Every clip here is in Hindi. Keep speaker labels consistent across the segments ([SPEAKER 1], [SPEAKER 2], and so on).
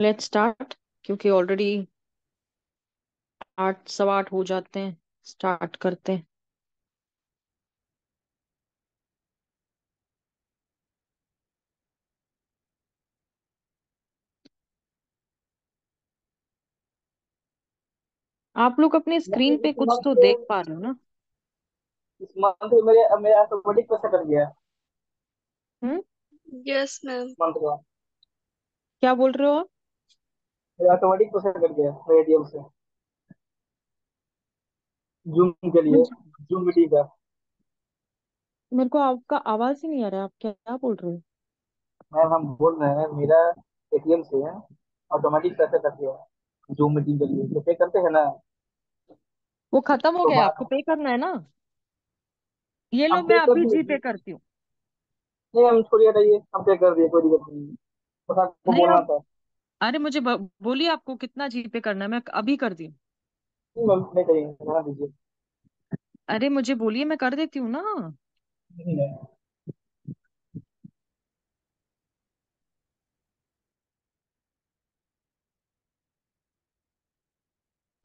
[SPEAKER 1] लेट्स स्टार्ट क्योंकि ऑलरेडी आठ सवा आठ हो जाते हैं स्टार्ट करते हैं आप लोग अपने स्क्रीन पे कुछ तो देख पा रहे हो ना
[SPEAKER 2] इस मंथ मेरे मेरा ऑटोमेटिक पैसा कट गया हम्म यस मैम मान क्या बोल रहे हो आप ऑटोमेटिक प्रोसेस कर दिया रेडियम से जूम के लिए जूम मीटिंग का
[SPEAKER 1] मेरे को आपका आवाज ही नहीं आ रहा है आप क्या क्या बोल रहे हो
[SPEAKER 2] मैम हम बोल रहे हैं मेरा एटीएम से ऑटोमेटिक पैसा कर दिया जूम मीटिंग के लिए तो पे करते हैं ना
[SPEAKER 1] वो खत्म हो तो गया आपको पे करना है ना
[SPEAKER 2] ये लोग मैं अभी जी पे करती हूँ नहीं हम छोड़िए हटाइए हम पे कर दिए कोई दिक्कत नहीं बस आपको नहीं बोलना आप था
[SPEAKER 1] अरे मुझे बोलिए आपको कितना जीपे करना है मैं अभी कर दी
[SPEAKER 2] नहीं मैम नहीं करिए बना दीजिए
[SPEAKER 1] अरे मुझे बोलिए मैं कर देती हूँ ना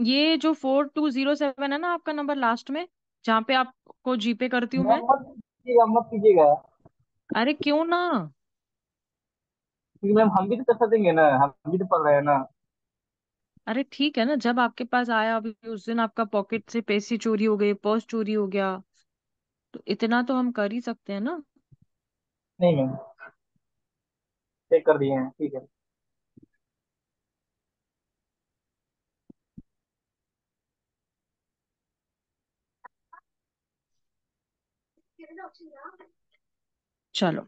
[SPEAKER 1] ये जो फोर टू जीरो सेवन है ना आपका नंबर लास्ट में जहाँ पे आपको जीपे करती हूँ मैं मत कीजिएगा मत कीजिएगा अरे क्यों ना
[SPEAKER 2] मैम हम भी तो कर देंगे ना हम भी तो पढ़ रहे हैं ना
[SPEAKER 1] अरे ठीक है ना जब आपके पास आया अभी उस दिन आपका पॉकेट से पैसे चोरी हो गए पर्स चोरी हो गया तो इतना तो हम कर ही सकते हैं ना
[SPEAKER 2] नहीं मैम चेक कर दिए हैं ठीक है
[SPEAKER 1] चलो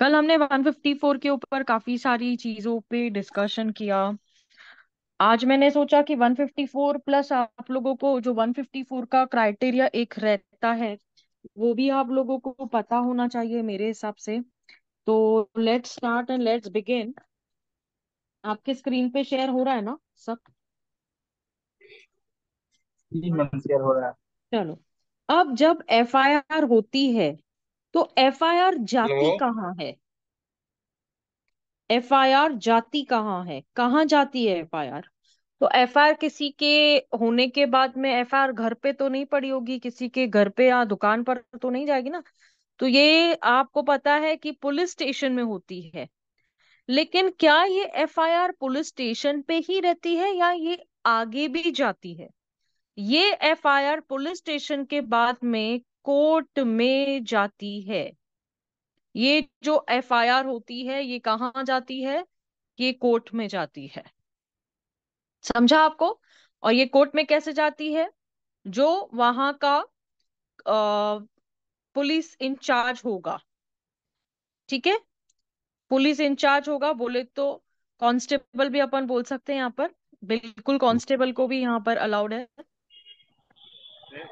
[SPEAKER 1] कल हमने 154 के ऊपर काफी सारी चीजों पे डिस्कशन किया आज मैंने सोचा कि 154 प्लस आप लोगों को जो 154 का क्राइटेरिया एक रहता है वो भी आप लोगों को पता होना चाहिए मेरे हिसाब से तो let's start and let's begin आपके स्क्रीन पे शेयर हो रहा है ना सब
[SPEAKER 2] शेयर हो रहा है
[SPEAKER 1] चलो अब जब एफआईआर होती है तो एफ आई आर जाती कहाँ है आर जाती कहाँ है कहाँ जाती है आर तो आर किसी के होने के बाद में एफ आई आर घर पे तो नहीं पड़ी होगी किसी के घर पे या दुकान पर तो नहीं जाएगी ना तो ये आपको पता है कि पुलिस स्टेशन में होती है लेकिन क्या ये F I R police station पे ही रहती है या ये आगे भी जाती है ये F I R police station के बाद में कोर्ट में जाती है ये जो एफआईआर होती है ये कहाँ जाती है ये कोर्ट में जाती है समझा आपको और ये कोर्ट में कैसे जाती है जो वहां का आ, पुलिस इंचार्ज होगा ठीक है पुलिस इंचार्ज होगा बोले तो कांस्टेबल भी अपन बोल सकते हैं यहाँ पर बिल्कुल कांस्टेबल को भी यहाँ पर अलाउड है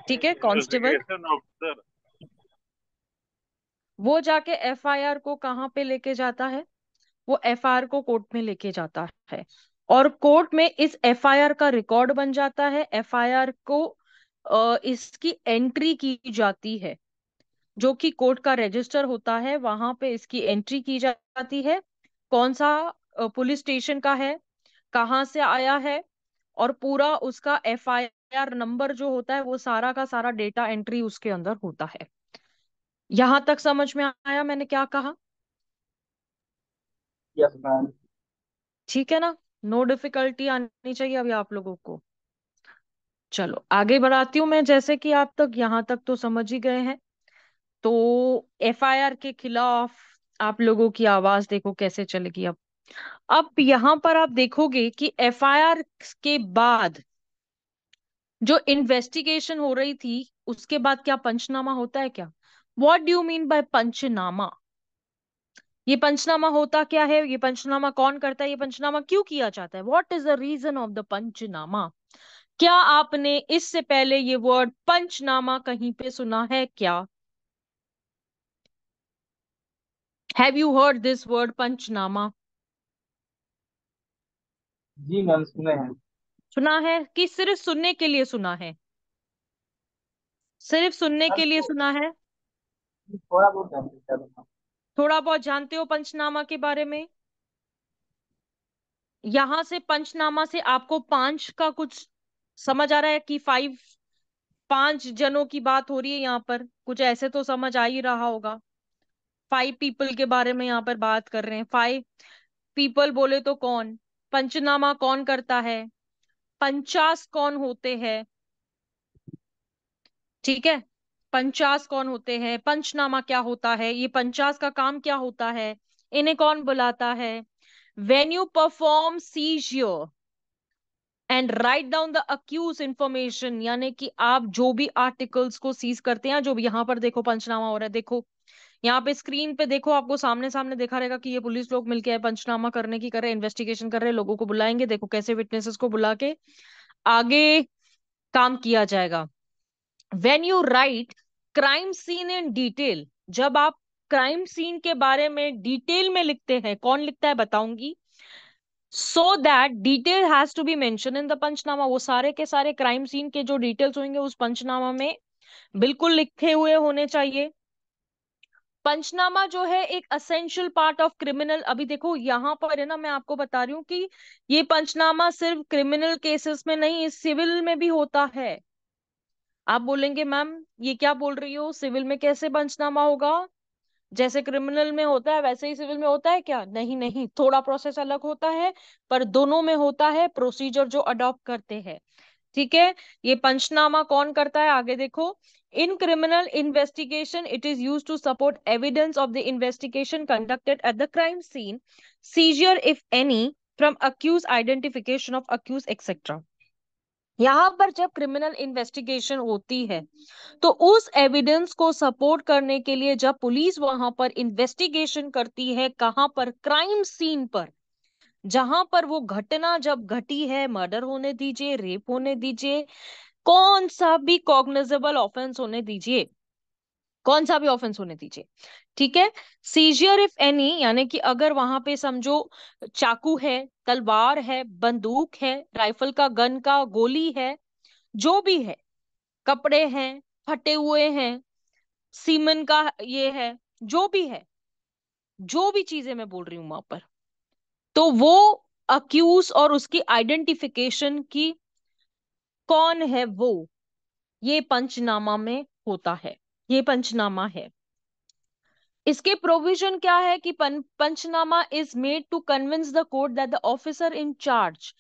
[SPEAKER 2] ठीक है कांस्टेबल
[SPEAKER 1] वो जाके एफआईआर को कहां पे लेके जाता है वो एफआईआर को कोर्ट में लेके जाता है और कोर्ट में इस एफआईआर का रिकॉर्ड बन जाता है एफआईआर को इसकी एंट्री की जाती है जो कि कोर्ट का रजिस्टर होता है वहां पे इसकी एंट्री की जाती है कौन सा पुलिस स्टेशन का है कहां से आया है और पूरा उसका एफ आई आर नंबर जो होता है वो सारा का सारा डेटा एंट्री उसके अंदर होता है यहां तक समझ में आया मैंने क्या कहा यस मैम ठीक है ना नो डिफिकल्टी आनी चाहिए अभी आप लोगों को चलो आगे बढ़ाती हूँ मैं जैसे कि आप तक यहाँ तक तो समझ ही गए हैं तो एफआईआर के खिलाफ आप लोगों की आवाज देखो कैसे चलेगी अब अब यहाँ पर आप देखोगे कि एफआईआर के बाद जो इन्वेस्टिगेशन हो रही थी उसके बाद क्या पंचनामा होता है क्या what do mean by panchnama ये पंचनामा होता क्या है ये पंचनामा कौन करता है ये पंचनामा क्यों किया जाता है what is the reason of the panchnama क्या आपने इससे पहले ये वर्ड पंचनामा कहीं पे सुना है क्या have you heard this word panchnama
[SPEAKER 2] जी मैम सुने हैं
[SPEAKER 1] सुना है कि सिर्फ सुनने के लिए सुना है सिर्फ सुनने के लिए सुना है
[SPEAKER 2] थोड़ा बहुत
[SPEAKER 1] थोड़ा बहुत जानते हो पंचनामा के बारे में यहां से पंचनामा से आपको पांच का कुछ समझ आ रहा है कि फाइव पांच जनों की बात हो रही है यहाँ पर कुछ ऐसे तो समझ आ ही रहा होगा फाइव पीपल के बारे में यहाँ पर बात कर रहे हैं फाइव पीपल बोले तो कौन पंचनामा कौन करता है पंचास कौन होते हैं ठीक है पंचास कौन होते हैं पंचनामा क्या होता है ये पंचास का काम क्या होता है इन्हें कौन बुलाता है when you perform seizure and write down the accuse information यानी कि आप जो भी आर्टिकल्स को सीज करते हैं जो भी यहां पर देखो पंचनामा हो रहा है देखो यहाँ पे स्क्रीन पे देखो आपको सामने सामने देखा रहेगा कि ये पुलिस लोग मिलके पंचनामा करने की कर रहे इन्वेस्टिगेशन कर रहे लोगों को बुलाएंगे देखो कैसे विटनेसेस को बुला के आगे काम किया जाएगा when you write crime scene in detail जब आप क्राइम सीन के बारे में डिटेल में लिखते हैं कौन लिखता है बताऊंगी so that detail has to be mention in the panchnama वो सारे के सारे क्राइम सीन के जो डिटेल्स होंगे उस पंचनामा में बिल्कुल लिखे हुए होने चाहिए पंचनामा जो है एक असेंशियल पार्ट ऑफ क्रिमिनल अभी देखो यहाँ पर है ना मैं आपको बता रही हूँ कि ये पंचनामा सिर्फ क्रिमिनल केसेस में नहीं सिविल में भी होता है आप बोलेंगे मैम ये क्या बोल रही हो सिविल में कैसे पंचनामा होगा जैसे क्रिमिनल में होता है वैसे ही सिविल में होता है क्या नहीं नहीं थोड़ा प्रोसेस अलग होता है पर दोनों में होता है प्रोसीजर जो अडॉप्ट करते हैं ठीक है ये पंचनामा कौन करता है आगे देखो In criminal investigation, it is used to support evidence of the investigation conducted at the crime scene, seizure, if any, from accused, identification of accused, etc. यहाँ पर जब क्रिमिनल इन्वेस्टिगेशन होती है तो उस एविडेंस को सपोर्ट करने के लिए जब पुलिस वहां पर इन्वेस्टिगेशन करती है कहां पर क्राइम सीन पर जहां पर वो घटना जब घटी है मर्डर होने दीजिए रेप होने दीजिए कौन सा भी कॉग्निजेबल ऑफेंस होने दीजिए कौन सा भी ऑफेंस होने दीजिए ठीक है सीजियर इफ एनी यानी कि अगर वहां पे समझो चाकू है तलवार है बंदूक है राइफल का गन का गोली है जो भी है कपड़े हैं फटे हुए हैं सीमन का ये है जो भी है जो भी चीजें मैं बोल रही हूं वहां पर तो वो अक्यूज और उसकी आइडेंटिफिकेशन की कौन है वो ये पंचनामा में होता है ये पंचनामा है इसके प्रोविजन क्या है कि पं, panchnama is made to convince the court that the officer in charge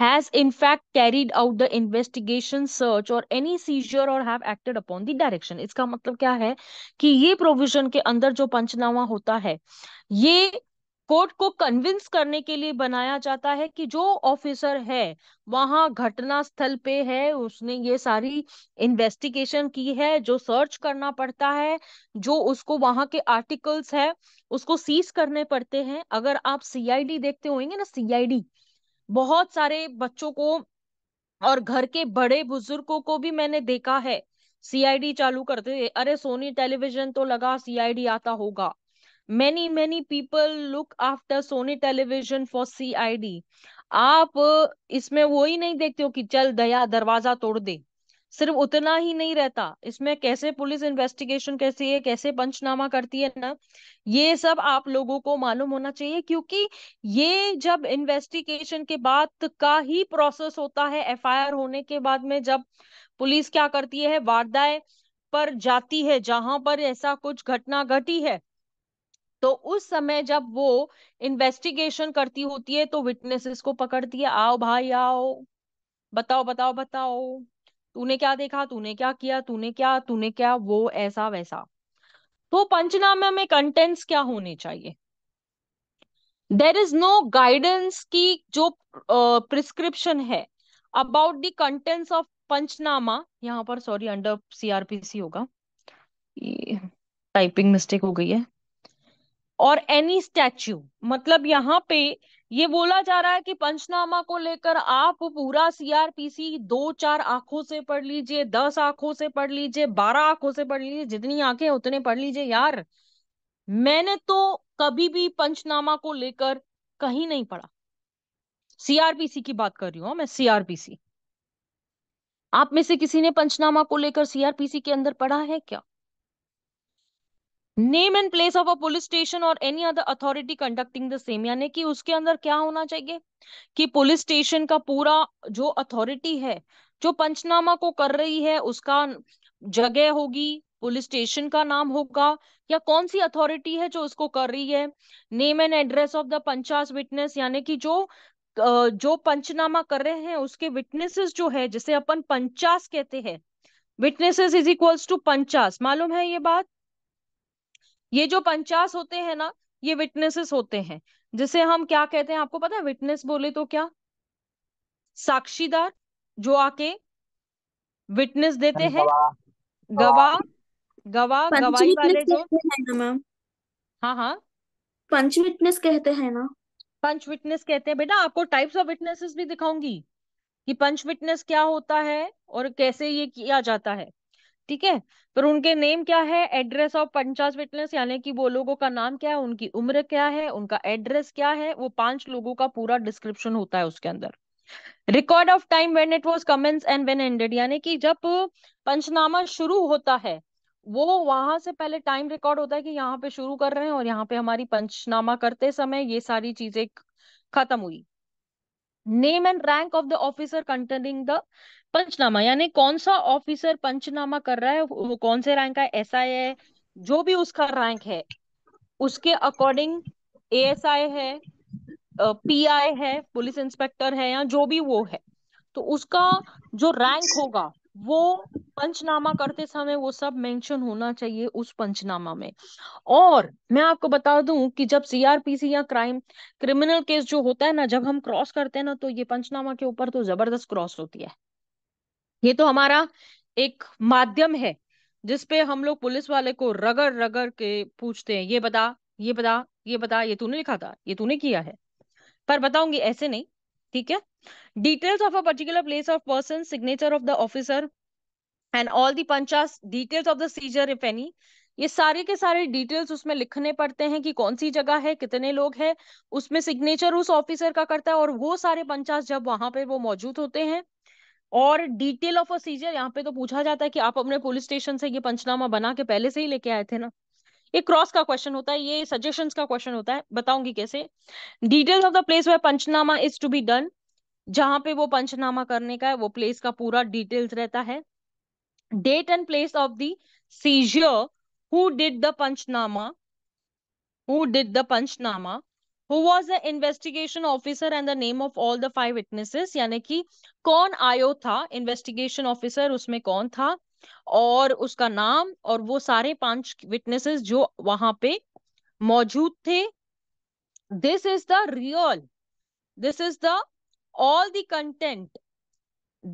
[SPEAKER 1] has in fact carried out the investigation search or any seizure or have acted upon the direction इसका मतलब क्या है कि ये प्रोविजन के अंदर जो पंचनामा होता है ये कोर्ट को कन्विंस करने के लिए बनाया जाता है कि जो ऑफिसर है वहां घटना स्थल पे है उसने ये सारी इन्वेस्टिगेशन की है जो सर्च करना पड़ता है जो उसको वहां के आर्टिकल्स है उसको सीज करने पड़ते हैं अगर आप सीआईडी देखते होंगे ना सीआईडी बहुत सारे बच्चों को और घर के बड़े बुजुर्गों को भी मैंने देखा है सीआईडी चालू करते अरे सोनी टेलीविजन तो लगा सीआईडी आता होगा many many people look after sony television for cid आप इसमें वो ही नहीं देखते हो कि चल दया दरवाजा तोड़ दे सिर्फ उतना ही नहीं रहता इसमें कैसे पुलिस इन्वेस्टिगेशन कैसी है कैसे पंचनामा करती है ना ये सब आप लोगों को मालूम होना चाहिए क्योंकि ये जब इन्वेस्टिगेशन के बाद का ही प्रोसेस होता है एफआईआर होने के बाद में जब पुलिस क्या करती है वारदाए पर जाती है जहां पर ऐसा कुछ घटना घटी है तो उस समय जब वो इन्वेस्टिगेशन करती होती है तो विटनेसेस को पकड़ती है आओ भाई आओ बताओ बताओ बताओ तूने क्या देखा तूने क्या किया तूने क्या तूने क्या वो ऐसा वैसा तो पंचनामे में कंटेंट्स क्या होने चाहिए देर इज नो गाइडेंस की जो प्रिस्क्रिप्शन uh, है about the contents of panchnama यहाँ पर सॉरी अंडर सीआरपीसी होगा टाइपिंग मिस्टेक हो गई है और एनी स्टैच्यू मतलब यहाँ पे ये बोला जा रहा है कि पंचनामा को लेकर आप पूरा सीआरपीसी दो चार आंखों से पढ़ लीजिए दस आंखों से पढ़ लीजिए बारह आंखों से पढ़ लीजिए जितनी आंखें उतने पढ़ लीजिए यार मैंने तो कभी भी पंचनामा को लेकर कहीं नहीं पढ़ा सीआरपीसी की बात कर रही हूँ हाँ, मैं सीआरपीसी आप में से किसी ने पंचनामा को लेकर सीआरपीसी के अंदर पढ़ा है क्या name and place of a police station और any other authority conducting the same यानी कि उसके अंदर क्या होना चाहिए कि पुलिस स्टेशन का पूरा जो अथॉरिटी है जो पंचनामा को कर रही है उसका जगह होगी पुलिस स्टेशन का नाम होगा या कौन सी अथॉरिटी है जो उसको कर रही है name and address of the panchas witness यानी कि जो जो पंचनामा कर रहे हैं उसके विटनेसेस जो है जिसे अपन पंचास कहते हैं witnesses is equals to panchas मालूम है ये बात ये जो पंचास होते हैं ना ये विटनेसेस होते हैं जिसे हम क्या कहते हैं आपको पता है विटनेस बोले तो क्या साक्षीदार जो आके विटनेस देते हैं गवाह गवाह गवाही वाले जो हाँ हाँ पंच विटनेस कहते हैं ना पंच विटनेस कहते हैं बेटा आपको टाइप्स ऑफ विटनेसेस भी दिखाऊंगी कि पंच विटनेस क्या होता है और कैसे ये किया जाता है ठीक है पर उनके नेम क्या है एड्रेस ऑफ पंचायत विटनेस यानी कि वो लोगों का नाम क्या है उनकी उम्र क्या है उनका एड्रेस क्या है वो पांच लोगों का पूरा डिस्क्रिप्शन होता है उसके अंदर record of time when it was commence and when ended यानी कि जब पंचनामा शुरू होता है वो वहां से पहले टाइम रिकॉर्ड होता है कि यहाँ पे शुरू कर रहे हैं और यहाँ पे हमारी पंचनामा करते समय ये सारी चीजें खत्म हुई name and rank of the officer containing the panchnama यानी कौन सा ऑफिसर पंचनामा कर रहा है वो कौन से रैंक का आई है जो भी उसका रैंक है उसके अकॉर्डिंग ए एस आई है पी आई है पुलिस इंस्पेक्टर है या जो भी वो है तो उसका जो रैंक होगा वो पंचनामा करते समय वो सब मेंशन होना चाहिए उस पंचनामा में और मैं आपको बता दूं कि जब सीआरपीसी या क्राइम क्रिमिनल केस जो होता है ना जब हम क्रॉस करते हैं ना तो ये पंचनामा के ऊपर तो जबरदस्त क्रॉस होती है ये तो हमारा एक माध्यम है जिसपे हम लोग पुलिस वाले को रगड़ रगड़ के पूछते हैं ये बता ये बता ये बता ये तूने लिखा था ये तूने किया है पर बताऊंगी ऐसे नहीं ठीक है details of a particular place of person signature of the officer and all the panchas details of the seizure if any ये सारे के सारे डिटेल्स उसमें लिखने पड़ते हैं कि कौन सी जगह है कितने लोग हैं उसमें सिग्नेचर उस ऑफिसर का करता है और वो सारे पंचास जब वहां पे वो मौजूद होते हैं और डिटेल ऑफ अ सीजर यहाँ पे तो पूछा जाता है कि आप अपने पुलिस स्टेशन से ये पंचनामा बना के पहले से ही लेके आए थे ना ये क्रॉस का क्वेश्चन होता है ये सजेशंस का क्वेश्चन होता है बताऊंगी कैसे details of the place way panchnama is to be done जहां पे वो पंचनामा करने का है वो प्लेस का पूरा डिटेल्स रहता है date and place of the seizure who did the panchnama who did the panchnama who was the investigation officer and the name of all the five witnesses यानी कि कौन आयो था इन्वेस्टिगेशन ऑफिसर उसमें कौन था और उसका नाम और वो सारे पांच विटनेसेस जो वहां पे मौजूद थे this is the real this is the all the content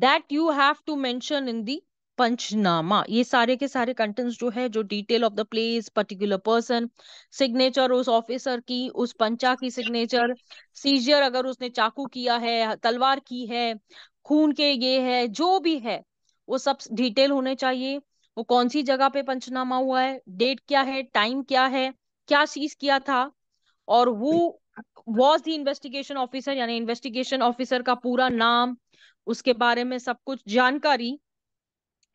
[SPEAKER 1] that you have to mention in the panchnama ये सारे के सारे कंटेंट्स जो है जो detail of the place particular person signature उस ऑफिसर की उस पंचा की सिग्नेचर सीजर अगर उसने चाकू किया है तलवार की है खून के ये है जो भी है वो सब डिटेल होने चाहिए वो कौन सी जगह पे पंचनामा हुआ है डेट क्या है टाइम क्या है क्या सीज किया था और वो वॉज द इन्वेस्टिगेशन ऑफिसर यानी इन्वेस्टिगेशन ऑफिसर का पूरा नाम उसके बारे में सब कुछ जानकारी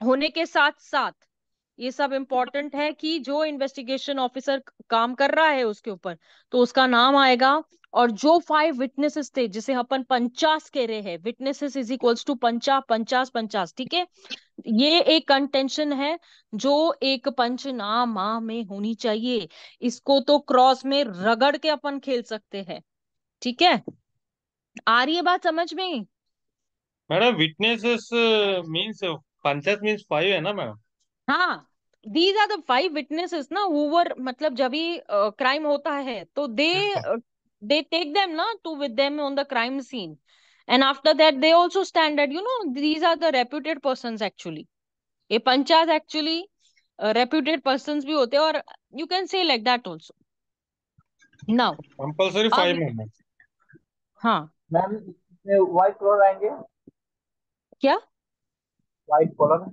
[SPEAKER 1] होने के साथ साथ ये सब इम्पोर्टेंट है कि जो इन्वेस्टिगेशन ऑफिसर काम कर रहा है उसके ऊपर तो उसका नाम आएगा और जो फाइव विटनेसेस थे जिसे अपन पंचास कह रहे हैं विटनेसेस इज इक्वल्स टू पंचा पंचास पंचास ठीक है ये एक कंटेंशन है जो एक पंचनामा में होनी चाहिए इसको तो क्रॉस में रगड़ के अपन खेल सकते हैं ठीक है आ रही है बात समझ में
[SPEAKER 2] madam witnesses means uh, uh, panchayat means five है ना मैडम
[SPEAKER 1] हाँ these are the five witnesses ना हु मतलब जब ही क्राइम होता है तो दे दे टेक देम ना to with them on the crime scene and after that they also standard you know these are the reputed persons actually ये पंचायत एक्चुअली रेप्यूटेड पर्संस भी होते हैं और you can say like that also
[SPEAKER 2] now compulsory five moment हाँ मैम व्हाइट कलर आएंगे क्या white colour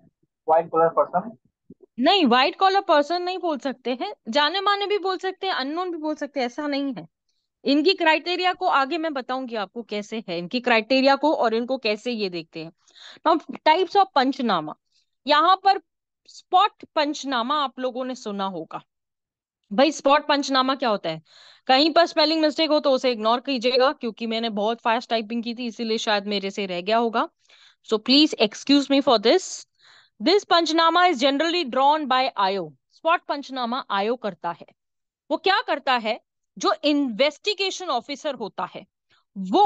[SPEAKER 2] white colour person नहीं
[SPEAKER 1] व्हाइट कॉलर पर्सन नहीं बोल सकते हैं जाने माने भी बोल सकते हैं अननोन भी बोल सकते हैं ऐसा नहीं है इनकी क्राइटेरिया को आगे मैं बताऊंगी आपको कैसे है इनकी क्राइटेरिया को और इनको कैसे ये देखते हैं नाउ टाइप्स ऑफ पंचनामा यहाँ पर स्पॉट पंचनामा आप लोगों ने सुना होगा भाई स्पॉट पंचनामा क्या होता है कहीं पर स्पेलिंग मिस्टेक हो तो उसे इग्नोर कीजिएगा क्योंकि मैंने बहुत फास्ट टाइपिंग की थी इसीलिए शायद मेरे से रह गया होगा so please excuse me for this this panchnama is generally drawn by IO spot panchnama IO करता है वो क्या करता है जो इन्वेस्टिगेशन ऑफिसर होता है वो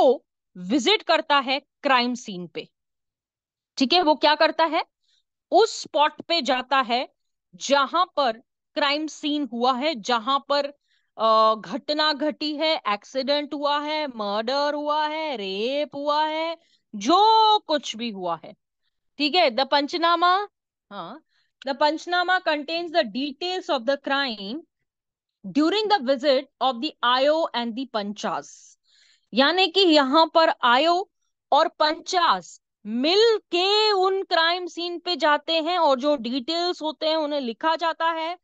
[SPEAKER 1] विजिट करता है क्राइम सीन पे ठीक है वो क्या करता है उस स्पॉट पे जाता है जहां पर क्राइम सीन हुआ है जहां पर घटना घटी है एक्सीडेंट हुआ है मर्डर हुआ है रेप हुआ है जो कुछ भी हुआ है ठीक है द पंचनामा हाँ the panchnama contains the details of the crime during the visit of the IO and the panchas यानी कि यहाँ पर आयो और पंचास मिल के उन क्राइम सीन पे जाते हैं और जो डिटेल्स होते हैं उन्हें लिखा जाता है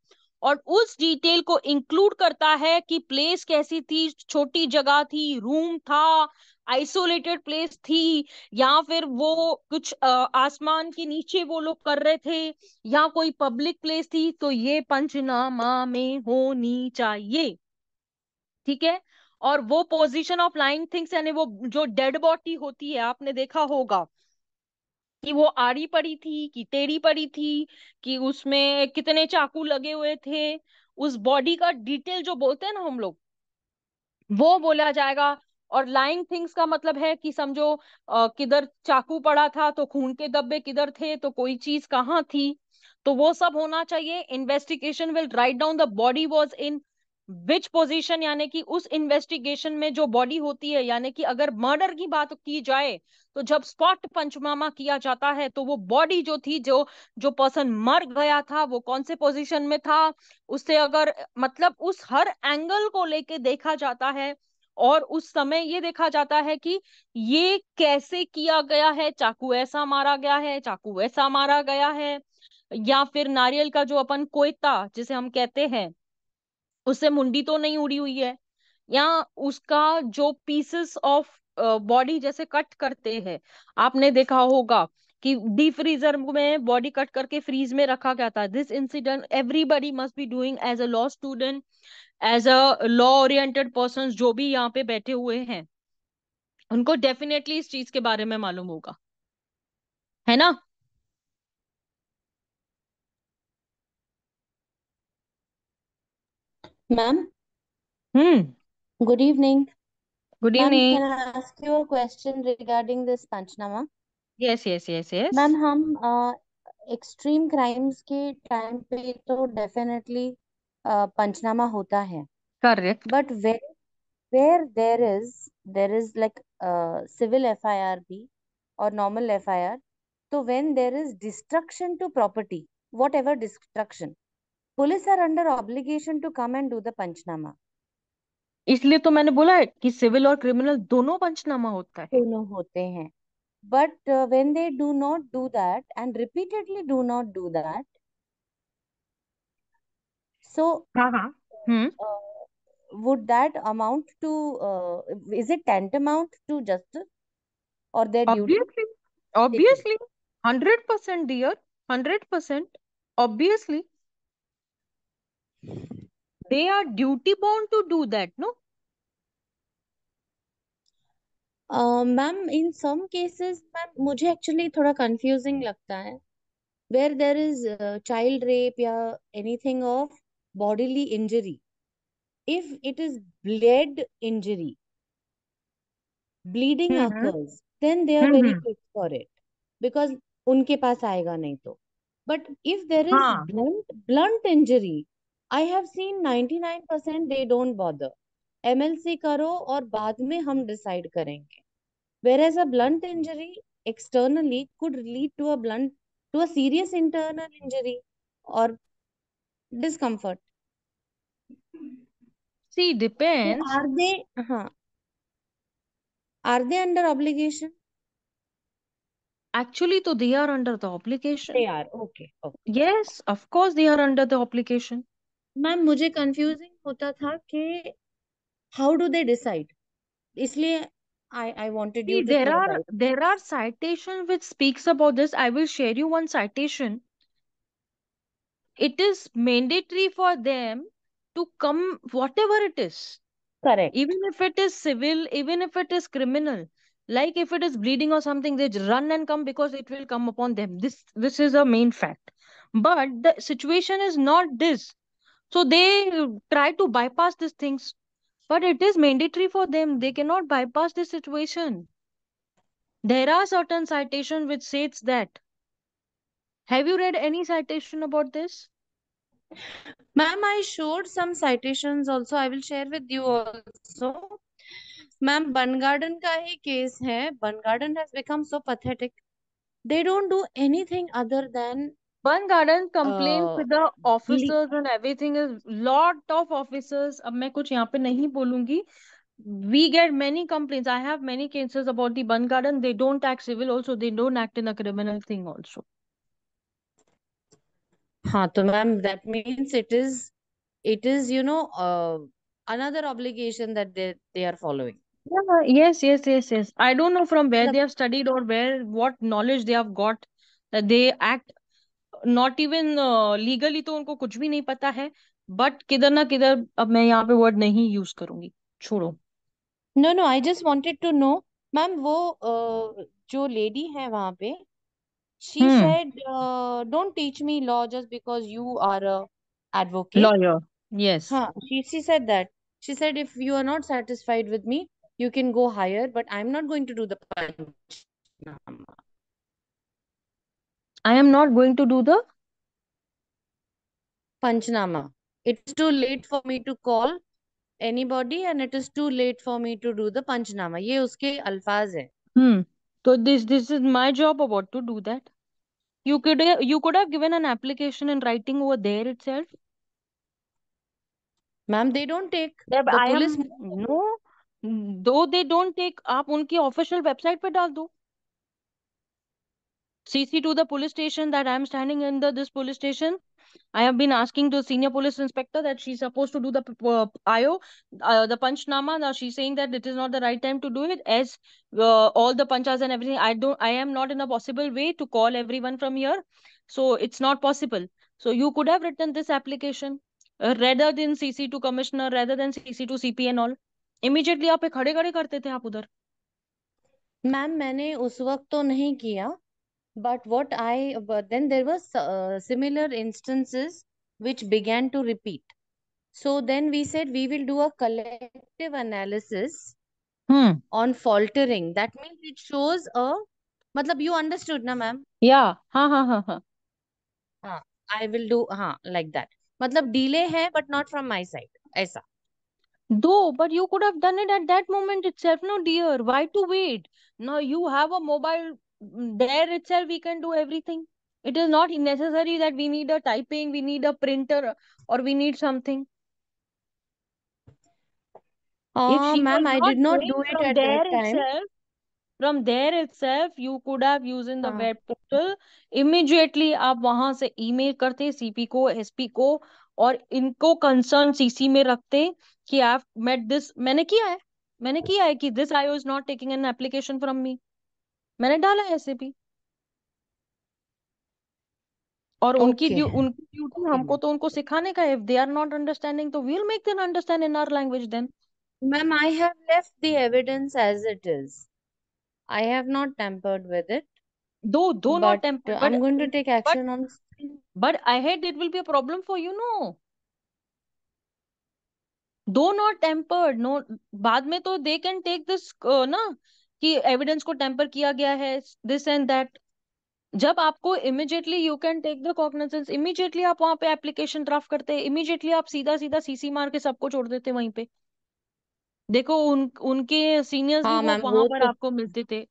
[SPEAKER 1] और उस डिटेल को इंक्लूड करता है कि प्लेस कैसी थी छोटी जगह थी रूम था आइसोलेटेड प्लेस थी या फिर वो कुछ आसमान के नीचे वो लोग कर रहे थे या कोई पब्लिक प्लेस थी तो ये पंचनामा में होनी चाहिए ठीक है और वो पोजीशन ऑफ लाइंग थिंग्स यानी वो जो डेड बॉडी होती है आपने देखा होगा कि वो आड़ी पड़ी थी कि टेढ़ी पड़ी थी कि उसमें कितने चाकू लगे हुए थे उस बॉडी का डिटेल जो बोलते हैं ना हम लोग वो बोला जाएगा और लाइंग थिंग्स का मतलब है कि समझो किधर चाकू पड़ा था तो खून के डब्बे किधर थे तो कोई चीज कहाँ थी तो वो सब होना चाहिए investigation will write down the body was in which position यानी कि उस इन्वेस्टिगेशन में जो बॉडी होती है यानी कि अगर मर्डर की बात की जाए तो जब स्पॉट पंचमामा किया जाता है तो वो बॉडी जो थी जो जो पर्सन मर गया था वो कौन से पोजिशन में था उससे अगर मतलब उस हर एंगल को लेके देखा जाता है और उस समय ये देखा जाता है कि ये कैसे किया गया है चाकू ऐसा मारा गया है चाकू वैसा मारा गया है या फिर नारियल का जो अपन कोयता जिसे हम कहते हैं उससे मुंडी तो नहीं उड़ी हुई है या उसका जो पीसेस ऑफ बॉडी जैसे कट करते हैं आपने देखा होगा कि डी फ्रीजर में बॉडी कट करके फ्रीज में रखा गया था this incident everybody must be doing as a law student as a law oriented person जो भी यहाँ पे बैठे हुए हैं उनको डेफिनेटली इस चीज के बारे में मालूम होगा है ना
[SPEAKER 3] ma'am hmm good evening good evening can I ask you a question regarding this panchnama yes yes yes yes ma'am हम एक्सट्रीम क्राइम्स के टाइम पे तो डेफिनेटली पंचनामा होता है correct but where where there is there is like civil FIR भी और नॉर्मल एफआईआर तो when there is destruction to property whatever destruction police are under obligation to come and do the पंचनामा इसलिए तो मैंने बोला है कि सिविल और क्रिमिनल दोनों पंचनामा होता है दोनों होते हैं But uh, when they do not do that and repeatedly do not do that, so uh-huh. hmm. uh, would that amount to, uh, is it tantamount to justice or their obviously, duty?
[SPEAKER 1] Obviously, 100% dear, 100%, obviously.
[SPEAKER 3] They are duty bound to do that, no? Ma'am in some cases ma'am मुझे एक्चुअली थोड़ा कंफ्यूजिंग लगता है where there is child rape या anything of bodily injury if it is blade injury bleeding hmm, hmm. Occurs then they are hmm, very quick for it because उनके पास आएगा नहीं तो बट इफ देर इज हाँ। Blunt blunt injury I have seen nine percent they don't bother MLC करो और बाद में हम डिसाइड करेंगे whereas a blunt injury externally could lead to a blunt to a serious internal injury और discomfort see depend are they हाँ are they under obligation
[SPEAKER 1] actually so they are under the obligation they are okay, okay. yes of course they are under the obligation
[SPEAKER 3] ma'am मुझे confusing होता था कि how do they decide isliye I, I wanted you See, there are there are citation
[SPEAKER 1] which speaks about this. I will share you one citation. It is mandatory for them to come whatever it is. Correct. Even if it is civil, even if it is criminal, like if it is bleeding or something, they run and come because it will come upon them. This this is a main fact. But the situation is not this. So they try to bypass these things but it is mandatory for them. They cannot bypass this situation. There are certain citations
[SPEAKER 3] which says that. Have you read any citation about this? Ma'am, I showed some citations also. I will share with you also. Ma'am, Bungarden ka hi case hai. Bungarden has become so pathetic. They don't do anything other than बंद garden complain with the
[SPEAKER 1] officers and everything is lot of officers अब मैं कुछ यहाँ पे नहीं बोलूंगी we get many complaints i have many cases about the bun garden they don't act civil also they
[SPEAKER 3] don't act in a criminal thing also ha to ma'am that means it is it is you know uh, another obligation that they they are following
[SPEAKER 1] yeah yes yes yes yes i don't know from where the...
[SPEAKER 3] they have studied or where what
[SPEAKER 1] knowledge they have got that they act not even legally तो उनको कुछ भी नहीं पता है बट किधर ना किधर अब मैं यहाँ पे वर्ड नहीं यूज करूंगी छोड़ो
[SPEAKER 3] no no I just wanted to know ma'am वो uh, जो लेडी है वहां पे she said don't teach me law just because you are a advocate lawyer yes हाँ she she said that she said if you are not satisfied with me you can go higher but I am not going to do the panchnama I am not going to do the panchnama it's to late for me to call anybody and it is too late for me to do the panchnama ये उसके अल्फाज है hmm. तो this this is my job about to do that you could you could have given an application in writing over there
[SPEAKER 1] itself ma'am they don't take the police no though they don't take आप उनकी ऑफिशियल वेबसाइट पे डाल दो CC to the police station that I am standing in the this police station. I have been asking the senior police inspector that she's supposed to do the uh, IO, uh, the Panchnama. Now she's saying that it is not the right time to do it as uh, all the Panchas and everything. I don't, I am not in a possible way to call everyone from here. So it's not possible. So you could have written this application uh, rather than CC to commissioner, rather than CC to CP and all. Immediately आप खड़े खड़े करते थे आप उधर
[SPEAKER 3] मैम मैंने but what i but then there was uh, similar instances which began to repeat so then we said we will do a collective analysis hmm. on faltering that means it shows a matlab you understood na ma'am yeah ha ha ha ha ha i will do ha like that matlab delay hai but not from my side aisa
[SPEAKER 1] though but you could have done it at that moment itself no dear why to wait now you have a mobile there itself we can do everything it is not necessary that we need a typing we need a printer or we need something uh, ma'am i did not do it at that time itself, from there itself you could have used in the हाँ. web portal immediately आप वहां से ईमेल करते सीपी को एसपी को और इनको कंसर्न सीसी में रखते कि आई मेट दिस मैंने किया है मैंने किया है कि this I was not taking an application from me मैंने डाला ऐसे भी और उनकी ओके ड्यू उनकी ड्यूटी हमको तो
[SPEAKER 3] उनको सिखाने का if they are not understanding तो we'll make them understand in our language then ma'am I have left the evidence as it is I have not tampered with it though though not I am going to take action on
[SPEAKER 1] but I had it will be a problem for you no though not tampered no बाद में तो दे कैन टेक दिस ना कि एविडेंस को टेम्पर किया गया है दिस एंड दैट जब आपको immediately you can take the cognizance immediately आप वहां पे एप्लीकेशन ड्राफ्ट करते हैं इमिजिएटली आप सीधा सीधा सीसी मार के सबको छोड़ देते वहीं पे देखो
[SPEAKER 3] उन उनके सीनियर्स हाँ, मैम वहां पर तो... आपको मिलते थे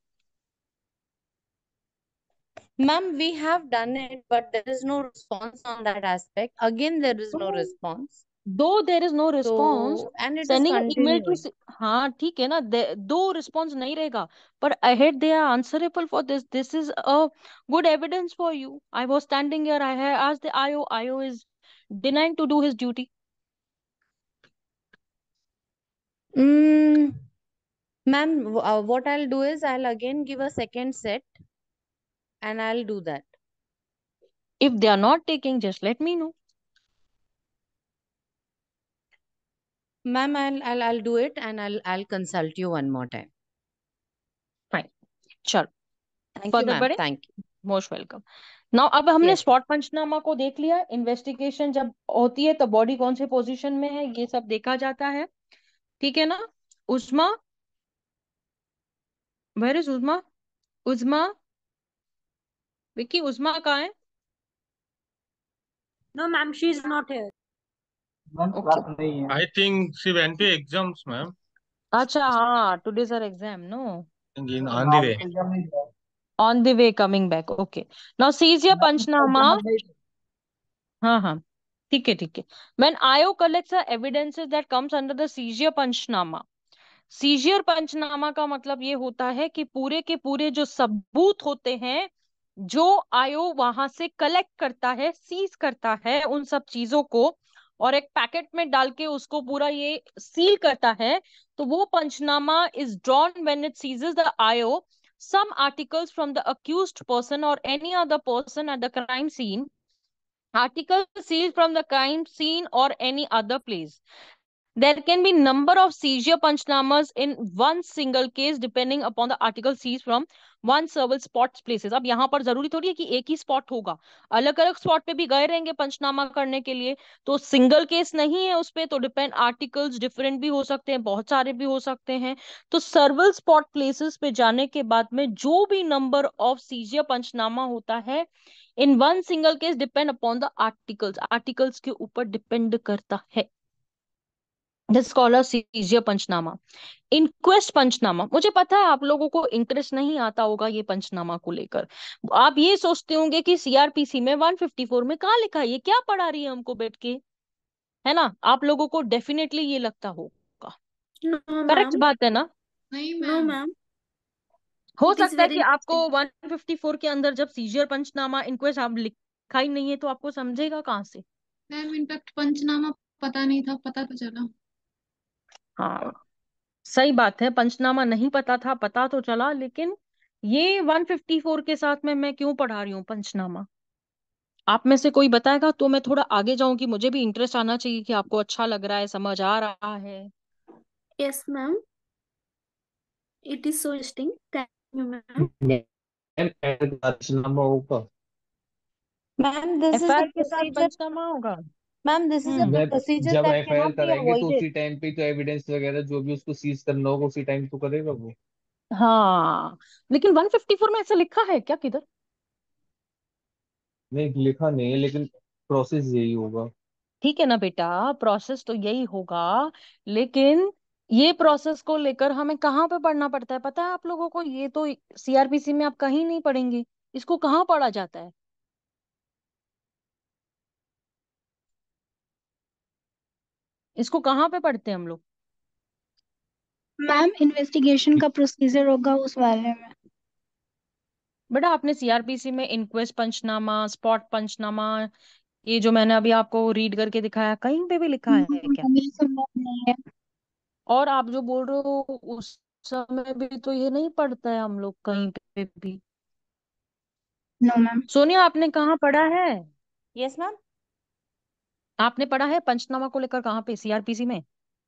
[SPEAKER 3] ma'am we have done it but there is no response on that aspect again there is no response though there is no response sending email to
[SPEAKER 1] हाँ ठीक है ना दो रिस्पॉन्स नहीं रहेगा पर ahead they are answerable for this this is a good evidence for you I was standing here I have asked the IO IO is denying
[SPEAKER 3] to do his duty ma'am what I will do is I will again give a second set and I will do that if they are not taking just let me know Ma'am, I'll, I'll, I'll do it and I'll, I'll consult you one more time. Fine. Sure. Thank Further you, ma'am. Thank
[SPEAKER 1] you. Most welcome now अब हमने स्पॉट पंचनामा को देख लिया इन्वेस्टिगेशन जब होती है तो बॉडी कौन से पोजीशन में है ये सब देखा जाता है ठीक है ना उस्मा वेर इज उस्मा उस्मा विक्की उस्मा कहाँ है no ma'am she is not here
[SPEAKER 2] I think सिर्फ एनपी एग्जाम्स मैम
[SPEAKER 1] अच्छा हाँ today sir exam no
[SPEAKER 2] on the way
[SPEAKER 1] on the way coming back okay now seize your panchnama हाँ हाँ ठीक है ठीक है man IO collect evidences that comes under the seizure panchnama seizure panchnama का मतलब ये होता है कि पूरे के पूरे जो सबूत होते हैं जो आयो वहां से कलेक्ट करता है सीज करता है उन सब चीजों को और एक पैकेट में डाल के उसको पूरा ये सील करता है तो वो panchnama is drawn when it seizes the IO some articles from the accused person और any other person at the crime scene article seal from the crime scene और any other place there can be number of seizure panchnamas in one single case depending upon the article seized from one several spots places अब यहाँ पर जरूरी थोड़ी है कि एक ही स्पॉट होगा अलग अलग स्पॉट पे भी गए रहेंगे पंचनामा करने के लिए तो सिंगल केस नहीं है उसपे तो डिपेंड आर्टिकल्स डिफरेंट भी हो सकते हैं बहुत सारे भी हो सकते हैं तो सर्वल स्पॉट प्लेसेस पे जाने के बाद में जो भी नंबर ऑफ सीजिया पंचनामा होता है in one single case depend upon the articles articles के ऊपर डिपेंड करता है स्कॉलर सीजियर पंचनामा इनक्वेस्ट पंचनामा मुझे पता है आप लोगों को इंटरेस्ट नहीं आता होगा ये पंचनामा को लेकर आप ये सोचते होंगे कि सीआरपीसी में 154 में कहा लिखा है ये क्या पढ़ा रही है हमको बैठ के है ना आप लोगों को डेफिनेटली ये लगता होगा करेक्ट no, बात है ना नहीं मैम no, हो It सकता है कि आपको 154 के अंदर जब सीजियर पंचनामा इनक्वेस्ट आप लिखा ही नहीं है तो आपको समझेगा कहाँ से मैम
[SPEAKER 3] इनफैक्ट पंचनामा पता नहीं था पता तो चला
[SPEAKER 1] हाँ सही बात है पंचनामा नहीं पता था पता तो चला लेकिन ये 154 के साथ में मैं क्यों पढ़ा रही हूँ पंचनामा आप में से कोई बताएगा तो मैं थोड़ा आगे जाऊं कि मुझे भी इंटरेस्ट आना चाहिए कि आपको अच्छा लग रहा है समझ आ रहा है yes ma'am it is so interesting thank you ma'am
[SPEAKER 3] ma'am this is FIR के साथ पंचनामा होगा ma'am this is a procedure जब एफआईआर कराएंगे तो उसी
[SPEAKER 2] टाइम पे तो एविडेंस वगैरह जो भी उसको सीज करना होगा उसी टाइम तो करेगा वो
[SPEAKER 1] हाँ लेकिन 154 में ऐसा लिखा है क्या किधर
[SPEAKER 2] नहीं लिखा नहीं है लेकिन प्रोसेस यही होगा
[SPEAKER 1] ठीक है ना बेटा प्रोसेस तो यही होगा लेकिन ये प्रोसेस को लेकर हमें कहाँ पे पढ़ना पड़ता है पता है आप लोगों को ये तो सीआरपीसी में आप कहीं नहीं पढ़ेंगे इसको कहाँ पढ़ा जाता है इसको कहाँ पे पढ़ते हैं हम लोग मैम इन्वेस्टिगेशन का प्रोसीजर होगा उस बारे में बेटा आपने सीआरपीसी में इंक्वेस्ट पंचनामा स्पॉट पंचनामा ये जो मैंने अभी आपको रीड करके दिखाया कहीं पे भी लिखा है हम्म, क्या और आप जो बोल रहे हो उस समय भी तो ये नहीं पढ़ता है हम लोग कहीं पे भी नो मैम सोनिया आपने कहा पढ़ा है यस मैम आपने पढ़ा है पंचनामा को लेकर कहाँ पे सीआरपीसी में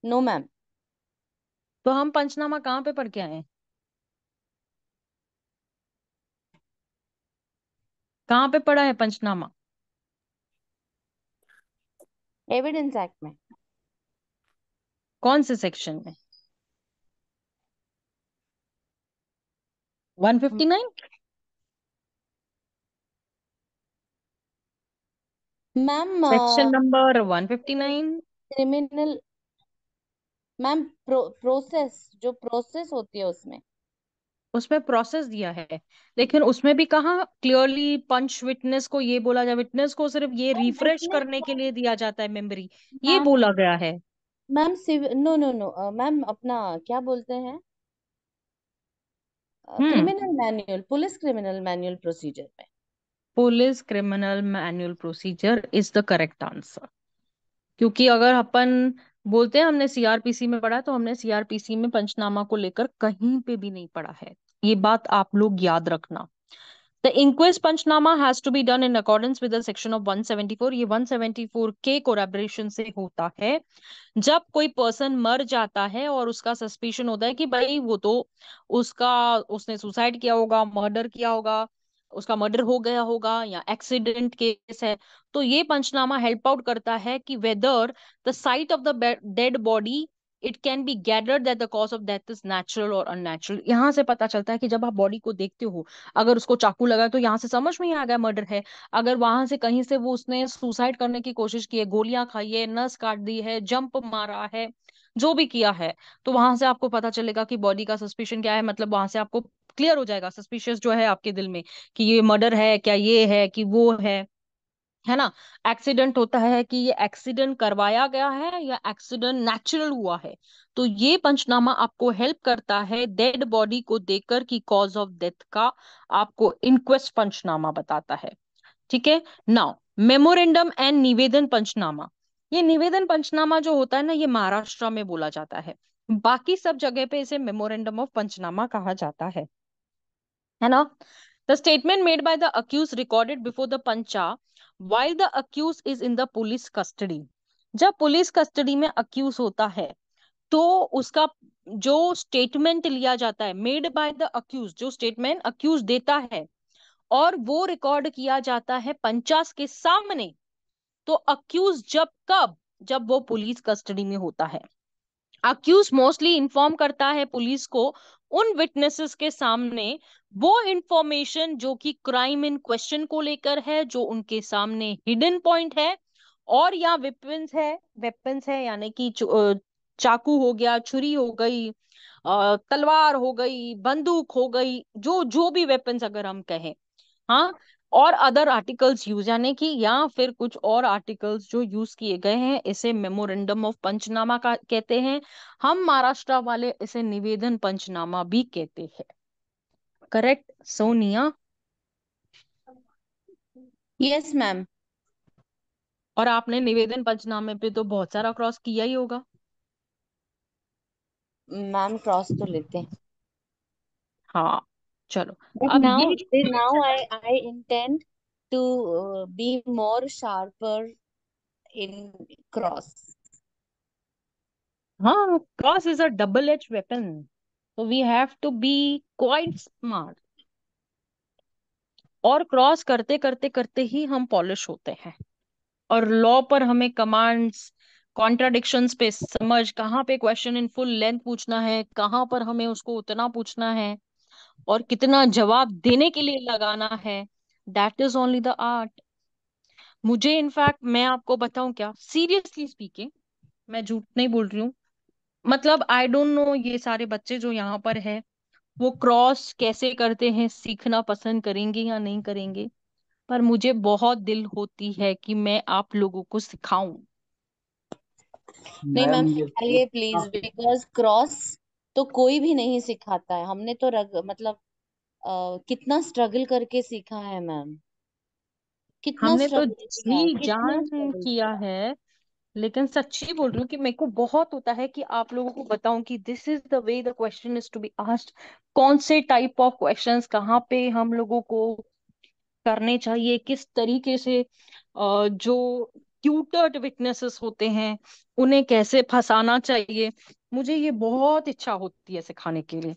[SPEAKER 1] नो मैम तो हम पंचनामा कहाँ पे पढ़ के आए कहाँ पे पढ़ा है पंचनामा
[SPEAKER 3] एविडेंस एक्ट में कौन से सेक्शन में 159 hmm. Ma'am section number 159 criminal ma'am process जो प्रोसेस होती है उसमें उसमें प्रोसेस दिया है लेकिन उसमें भी
[SPEAKER 1] कहा क्लियरली पंच विटनेस को ये बोला जाए विटनेस को सिर्फ ये रिफ्रेश करने के लिए दिया जाता है मेमोरी ये हाँ। बोला गया है
[SPEAKER 3] मैम सिव नो नो नो मैम अपना क्या बोलते हैं criminal manual police criminal manual procedure में
[SPEAKER 1] police criminal manual procedure is the correct answer क्योंकि अगर अपन बोलते हैं हमने सीआरपीसी में पढ़ा तो हमने सीआरपीसी में पंचनामा को लेकर कहीं पे भी नहीं पढ़ा है ये बात आप लोग याद रखना the inquest panchnama has to be done in accordance with section of 174 ये 174 के कोरेबरेशन से होता है जब कोई पर्सन मर जाता है और उसका सस्पिशन होता है कि भाई वो तो उसका उसने सुसाइड किया होगा मर्डर किया होगा उसका मर्डर हो गया होगा या एक्सीडेंट केस है तो ये पंचनामा हेल्प आउट करता है कि whether the site of the dead body it can be gathered that the cause of death is natural और अननेचुरल यहाँ से पता चलता है कि जब आप बॉडी को देखते हो अगर उसको चाकू लगा तो यहाँ से समझ में ही आ गया मर्डर है अगर वहां से कहीं से वो उसने सुसाइड करने की कोशिश की है गोलियां खाई है नस काट दी है जंप मारा है जो भी किया है तो वहां से आपको पता चलेगा कि बॉडी का सस्पेशन क्या है मतलब वहां से आपको क्लियर हो जाएगा सस्पिशियस जो है आपके दिल में कि ये मर्डर है क्या ये है कि वो है है ना एक्सीडेंट होता है कि ये एक्सीडेंट करवाया गया है या एक्सीडेंट नेचुरल हुआ है तो ये पंचनामा आपको हेल्प करता है डेड बॉडी को देखकर कि कॉज ऑफ डेथ का आपको इनक्वेस्ट पंचनामा बताता है ठीक है नाउ मेमोरेंडम एंड निवेदन पंचनामा ये निवेदन पंचनामा जो होता है ना ये महाराष्ट्र में बोला जाता है बाकी सब जगह पे इसे मेमोरेंडम ऑफ पंचनामा कहा जाता है है ना the statement made by the accused recorded before the pancha while the accused is in the police custody जब पुलिस कस्टडी में अक्यूज होता है तो उसका जो स्टेटमेंट लिया जाता है मेड बाय द अक्यूज जो स्टेटमेंट अक्यूज देता है और वो रिकॉर्ड किया जाता है पंचास के सामने तो अक्यूज जब कब जब वो पुलिस कस्टडी में होता है अक्यूज मोस्टली इन्फॉर्म करता है पुलिस को उन विटनेसेस के सामने वो इंफॉर्मेशन जो कि क्राइम इन क्वेश्चन को लेकर है जो उनके सामने हिडन पॉइंट है और या वेपन्स है वेपन्स है यानी कि चाकू हो गया छुरी हो गई तलवार हो गई बंदूक हो गई जो जो भी वेपन्स अगर हम कहें हाँ और अदर आर्टिकल्स यूज यानी कि या फिर कुछ और आर्टिकल्स जो यूज किए गए हैं इसे मेमोरेंडम ऑफ पंचनामा का कहते हैं हम महाराष्ट्र वाले इसे निवेदन पंचनामा भी कहते हैं करेक्ट सोनिया यस मैम और आपने निवेदन पंचनामे पे तो बहुत सारा क्रॉस किया ही होगा
[SPEAKER 3] मैम क्रॉस तो लेते हैं हाँ चलो अब now ये now I I intend to uh, be more sharper in
[SPEAKER 1] cross हाँ cross is a double H weapon so we have to be quite smart और क्रॉस करते करते करते ही हम पॉलिश होते हैं और लॉ पर हमें कमांड्स कॉन्ट्राडिक्शन पे समझ कहाँ पे क्वेश्चन इन फुल लेंथ पूछना है कहाँ पर हमें उसको उतना पूछना है और कितना जवाब देने के लिए लगाना है that is only the art मुझे इनफैक्ट मैं आपको बताऊं क्या सीरियसली स्पीकिंग मैं झूठ नहीं बोल रही हूँ मतलब आई डोंट नो ये सारे बच्चे जो यहाँ पर है वो क्रॉस कैसे करते हैं सीखना पसंद करेंगे या नहीं करेंगे पर मुझे बहुत दिल होती है कि मैं आप लोगों को सिखाऊं
[SPEAKER 2] नहीं मैम प्लीज
[SPEAKER 3] बिकॉज क्रॉस तो कोई भी नहीं सिखाता है हमने तो रग मतलब आ, कितना स्ट्रगल करके सीखा है मैम कितना हमने तो जी हाँ, जान किया है
[SPEAKER 1] लेकिन सच्ची बोल रही हूँ कि मेरे को बहुत होता है कि आप लोगों को बताऊं कि this is the way the question is to be asked कौन से टाइप ऑफ क्वेश्चंस कहाँ पे हम लोगों को करने चाहिए किस तरीके से जो ट्यूटर्ड विटनेसेस होते हैं उन्हें कैसे फंसाना चाहिए मुझे ये बहुत इच्छा होती
[SPEAKER 3] है सिखाने के लिए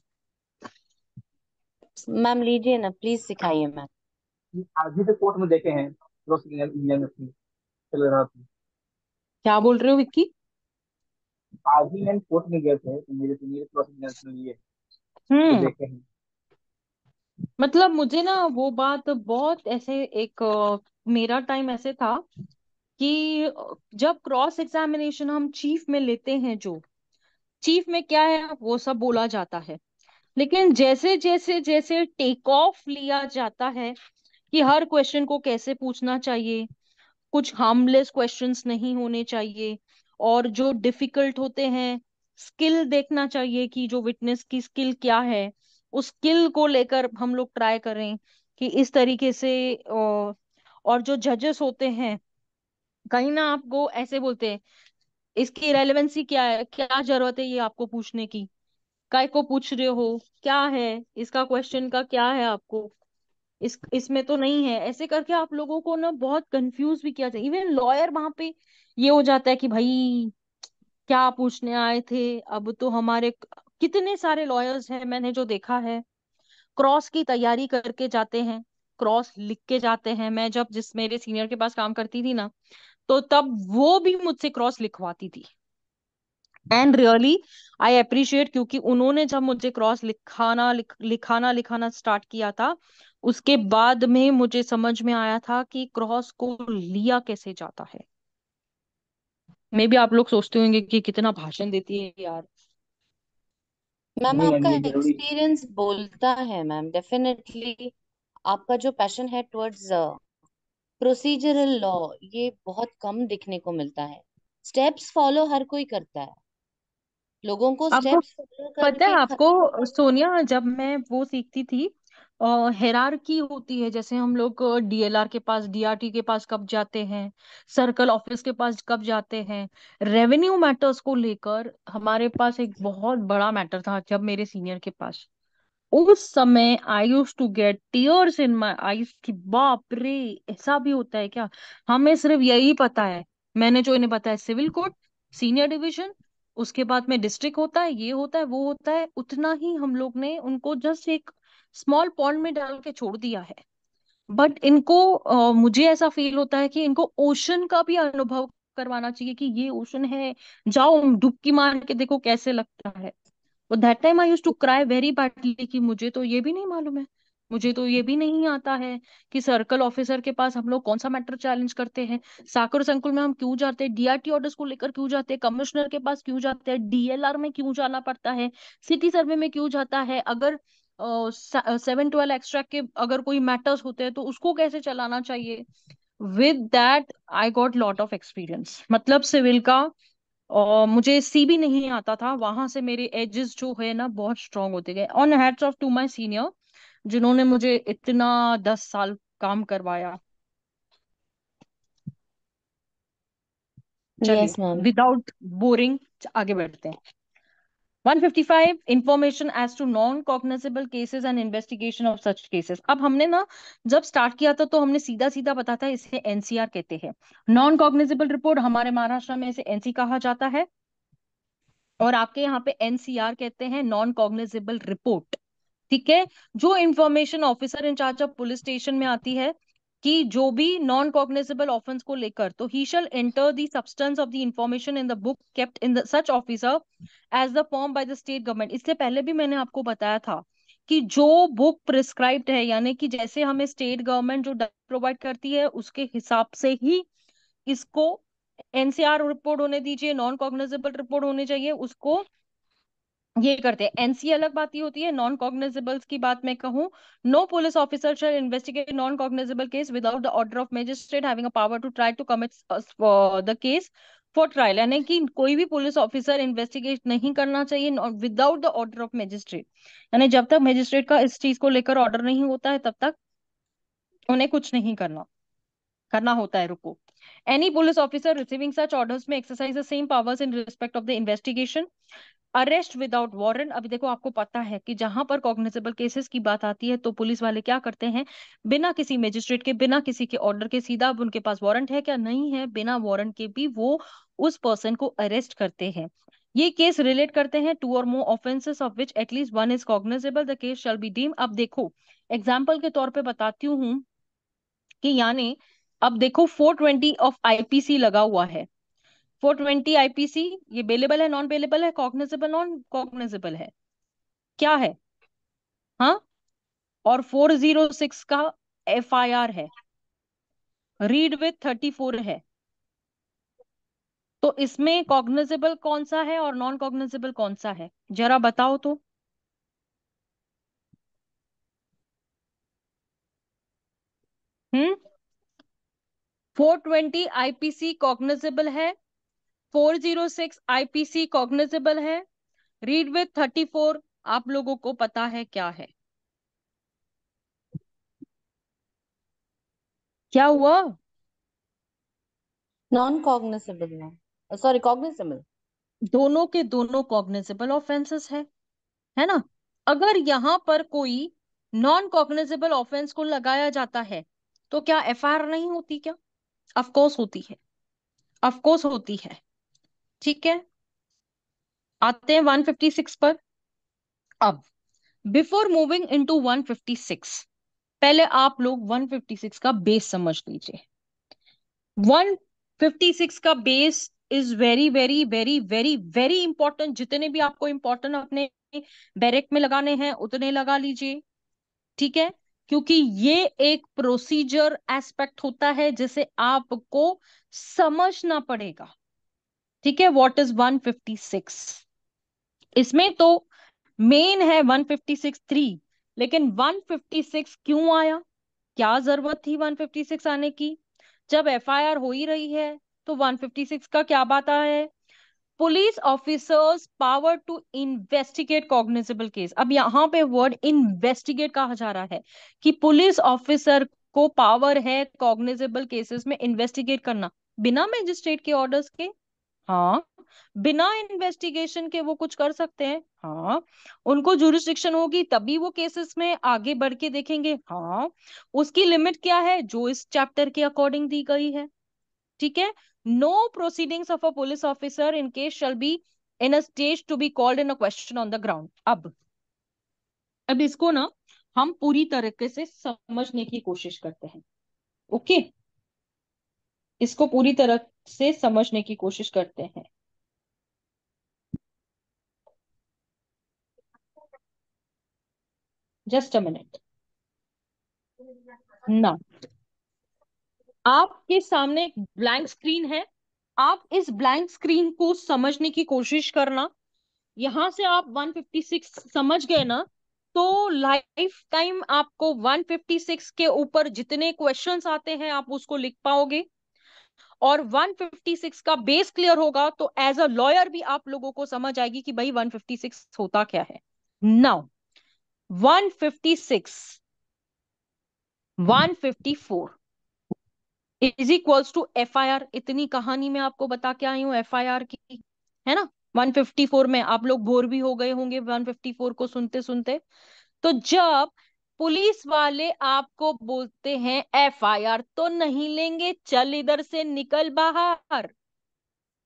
[SPEAKER 3] मैम लीजिए ना प्लीज सिखाइए मैम
[SPEAKER 2] आज ही तो कोर्ट में देखे हैं चल रहा था
[SPEAKER 1] क्या बोल रहे हो विक्की
[SPEAKER 2] आज ही मैंने कोर्ट में गए थे तो मेरे सीनियर क्रॉस एग्जामिनेशन लिए तो हम्म तो देखे हैं
[SPEAKER 1] मतलब मुझे ना वो बात बहुत ऐसे एक मेरा टाइम ऐसे था कि जब क्रॉस एग्जामिनेशन हम चीफ में लेते हैं जो चीफ में क्या है वो सब बोला जाता है लेकिन जैसे जैसे जैसे टेक ऑफ लिया जाता है कि हर क्वेश्चन को कैसे पूछना चाहिए कुछ हार्मलेस क्वेश्चंस नहीं होने चाहिए और जो डिफिकल्ट होते हैं स्किल देखना चाहिए कि जो विटनेस की स्किल क्या है उस स्किल को लेकर हम लोग ट्राई करें कि इस तरीके से और जो जजेस होते हैं कहीं ना आपको ऐसे बोलते हैं इसकी रेलेवेंसी क्या है क्या जरूरत है ये आपको पूछने की काय को पूछ रहे हो क्या है इसका क्वेश्चन का क्या है आपको इस इसमें तो नहीं है ऐसे करके आप लोगों को ना बहुत कंफ्यूज भी किया जाए इवन लॉयर वहां पे ये हो जाता है कि भाई क्या पूछने आए थे अब तो हमारे कितने सारे लॉयर्स हैं मैंने जो देखा है क्रॉस की तैयारी करके जाते हैं क्रॉस लिख के जाते हैं मैं जब जिस मेरे सीनियर के पास काम करती थी ना तो तब वो भी मुझसे क्रॉस लिखवाती थी एंड रियली आई अप्रिशिएट क्योंकि उन्होंने जब मुझे क्रॉस लिखाना लिख, लिखाना लिखाना स्टार्ट किया था उसके बाद में मुझे समझ में आया था कि क्रॉस को लिया कैसे जाता है मे भी आप लोग सोचते होंगे कि कितना भाषण देती है
[SPEAKER 3] यार मैम आपका एक्सपीरियंस बोलता है मैम डेफिनेटली आपका जो पैशन है टुवर्ड्स प्रोसीजरल लॉ ये बहुत कम दिखने को मिलता है स्टेप्स फॉलो हर कोई करता है लोगों को स्टेप्स
[SPEAKER 2] फॉलो पता
[SPEAKER 3] है
[SPEAKER 1] आपको सोनिया जब मैं वो सीखती थी हेरार की होती है जैसे हम लोग डीएलआर के पास डीआरटी के पास कब जाते हैं सर्कल ऑफिस के पास कब जाते हैं रेवेन्यू मैटर्स को लेकर हमारे पास एक बहुत बड़ा मैटर था जब मेरे सीनियर के पास उस समय I use to get tears in my eyes की बाप रे ऐसा भी होता है क्या हमें सिर्फ यही पता है मैंने जो इन्हें बताया सिविल कोर्ट सीनियर डिविजन उसके बाद में डिस्ट्रिक्ट होता है ये होता है वो होता है उतना ही हम लोग ने उनको जस्ट एक स्मॉल पॉन्ड में डाल के छोड़ दिया है बट इनको आ, मुझे ऐसा फील होता है कि इनको ओशन का भी अनुभव करवाना चाहिए कि ये ओशन है जाओ डुबकी मार के देखो कैसे लगता है और that time I use to cry very badly कि मुझे तो ये भी नहीं मालूम है मुझे तो ये भी नहीं आता है कि सर्कल ऑफिसर के पास हम लोग कौन सा मैटर चैलेंज करते हैं साकुर संकुल में हम क्यों जाते हैं डीआरटी ऑर्डर्स को लेकर क्यों जाते हैं कमिश्नर के पास क्यों जाते हैं डीएलआर में क्यों जाना पड़ता है सिटी सर्वे में क्यों जाता है अगर सेवन ट्वेल्व एक्सट्रैक्ट के अगर कोई मैटर्स होते हैं तो उसको कैसे चलाना चाहिए with that I got lot of experience मतलब सिविल का और मुझे सी भी नहीं आता था वहां से मेरे एजेस जो है ना बहुत स्ट्रांग होते गए on heads of to my senior जिन्होंने मुझे इतना दस साल काम करवाया चलिए विदाउट बोरिंग आगे बढ़ते हैं 155 information as to non cognizable cases and investigation of such cases अब हमने ना जब स्टार्ट किया था तो हमने सीधा सीधा पता था इसे एनसीआर कहते हैं नॉन कॉग्निजेबल रिपोर्ट हमारे महाराष्ट्र में इसे एनसी कहा जाता है और आपके यहाँ पे एनसीआर कहते हैं नॉन कॉग्निजेबल रिपोर्ट ठीक है जो information officer in charge of police station में आती है कि जो भी नॉन कॉग्निजेबल ऑफेंस को लेकर तो he shall enter substance of the information in the book kept in such officer as the form by the state government इससे पहले भी मैंने आपको बताया था कि जो बुक प्रिस्क्राइब्ड है यानी कि जैसे हमें स्टेट गवर्नमेंट जो प्रोवाइड करती है उसके हिसाब से ही इसको एनसीआर रिपोर्ट होने दीजिए नॉन कॉग्निजेबल रिपोर्ट होने चाहिए उसको ये करते हैं एनसी अलग बात ही होती है नॉन कॉग्निजेबल्स की बात मैं कहूँ no police officer shall investigate non cognizable case without the order of magistrate having a power to try to commit the case for trial यानी कि कोई भी पुलिस ऑफिसर इन्वेस्टिगेट नहीं करना चाहिए without the order of magistrate यानी जब तक मेजिस्ट्रेट का इस चीज को लेकर ऑर्डर नहीं होता है तब तक उन्हें कुछ नहीं करना करना होता है रुको any police officer receiving such orders may exercise the same powers in respect of the investigation arrest without warrant अभी देखो आपको पता है कि जहां पर कॉग्निजेबल केसेस की बात आती है तो पुलिस वाले क्या करते हैं बिना किसी मेजिस्ट्रेट के बिना किसी के ऑर्डर के सीधा उनके पास वारंट है क्या नहीं है बिना वारंट के भी वो उस पर्सन को अरेस्ट करते हैं ये केस रिलेट करते हैं two or more offences of which at least one is cognizable the case shall be deem अब देखो एग्जाम्पल के तौर पर बताती हूँ कि यानी अब देखो 420 ऑफ आईपीसी लगा हुआ है फोर ट्वेंटी आईपीसी ये बेलेबल है नॉन बेलेबल है कॉग्निजेबल नॉन कॉग्निजेबल है क्या है हाँ और फोर जीरो सिक्स का एफ आई आर है रीड विथ थर्टी फोर है तो इसमें कॉग्निजेबल कौन सा है और नॉन कॉग्निजेबल कौन सा है जरा बताओ तो हम्म फोर ट्वेंटी आईपीसी कॉग्निजेबल है 406 आईपीसी कॉग्निजेबल है रीड विथ 34 आप लोगों को पता है क्या है
[SPEAKER 3] क्या हुआ नॉन कॉग्निजेबल
[SPEAKER 1] सॉरी कॉग्निजेबल दोनों के दोनों कॉग्निजेबल ऑफेंसेस है है ना अगर यहां पर कोई नॉन कॉग्निजेबल ऑफेंस को लगाया जाता है तो क्या एफआईआर नहीं होती क्या अफकोर्स होती है अफकोर्स होती है ठीक है आते हैं वन फिफ्टी सिक्स पर अब before moving into one fifty six पहले आप लोग वन फिफ्टी सिक्स का बेस समझ लीजिए सिक्स का base is very very very very very important जितने भी आपको इंपॉर्टेंट अपने बैरेक में लगाने हैं उतने लगा लीजिए ठीक है क्योंकि ये एक प्रोसीजर एस्पेक्ट होता है जिसे आपको समझना पड़ेगा ठीक है वॉट इज 156 इसमें तो मेन है 156 थ्री लेकिन 156 क्यों आया क्या जरूरत थी 156 आने की जब एफआईआर हो ही रही है तो 156 का क्या बात आया है police officers power to investigate cognizable case अब यहाँ पे वर्ड इन्वेस्टिगेट कहा जा रहा है कि पुलिस ऑफिसर को पावर है कॉग्निजेबल केसेस में इन्वेस्टिगेट करना बिना मजिस्ट्रेट के ऑर्डर्स के हाँ बिना इन्वेस्टिगेशन के वो कुछ कर सकते हैं हाँ उनको जुरिस्टिक्शन होगी तभी वो केसेस में आगे बढ़ के देखेंगे हाँ उसकी लिमिट क्या है जो इस चैप्टर के अकॉर्डिंग दी गई है ठीक है no proceedings of a police officer in case shall be in a stage to be called in a question on the ground अब अब इसको ना हम पूरी तरीके से समझने की कोशिश करते हैं ओके okay? इसको पूरी तरह से समझने की कोशिश करते हैं जस्ट अ मिनट ना आपके सामने एक ब्लैंक स्क्रीन है आप इस ब्लैंक स्क्रीन को समझने की कोशिश करना यहां से आप 156 समझ गए ना तो लाइफ टाइम आपको 156 के ऊपर जितने क्वेश्चंस आते हैं आप उसको लिख पाओगे और 156 का बेस क्लियर होगा तो एज अ लॉयर भी आप लोगों को समझ आएगी कि भाई 156 होता क्या है now 156 154 is equals to F I R इतनी कहानी में आपको बता के आई हूँ एफ आई आर की है ना 154 में आप लोग बोर भी हो गए होंगे 154 को सुनते सुनते तो जब पुलिस वाले आपको बोलते हैं एफआईआर तो नहीं लेंगे चल इधर से निकल बाहर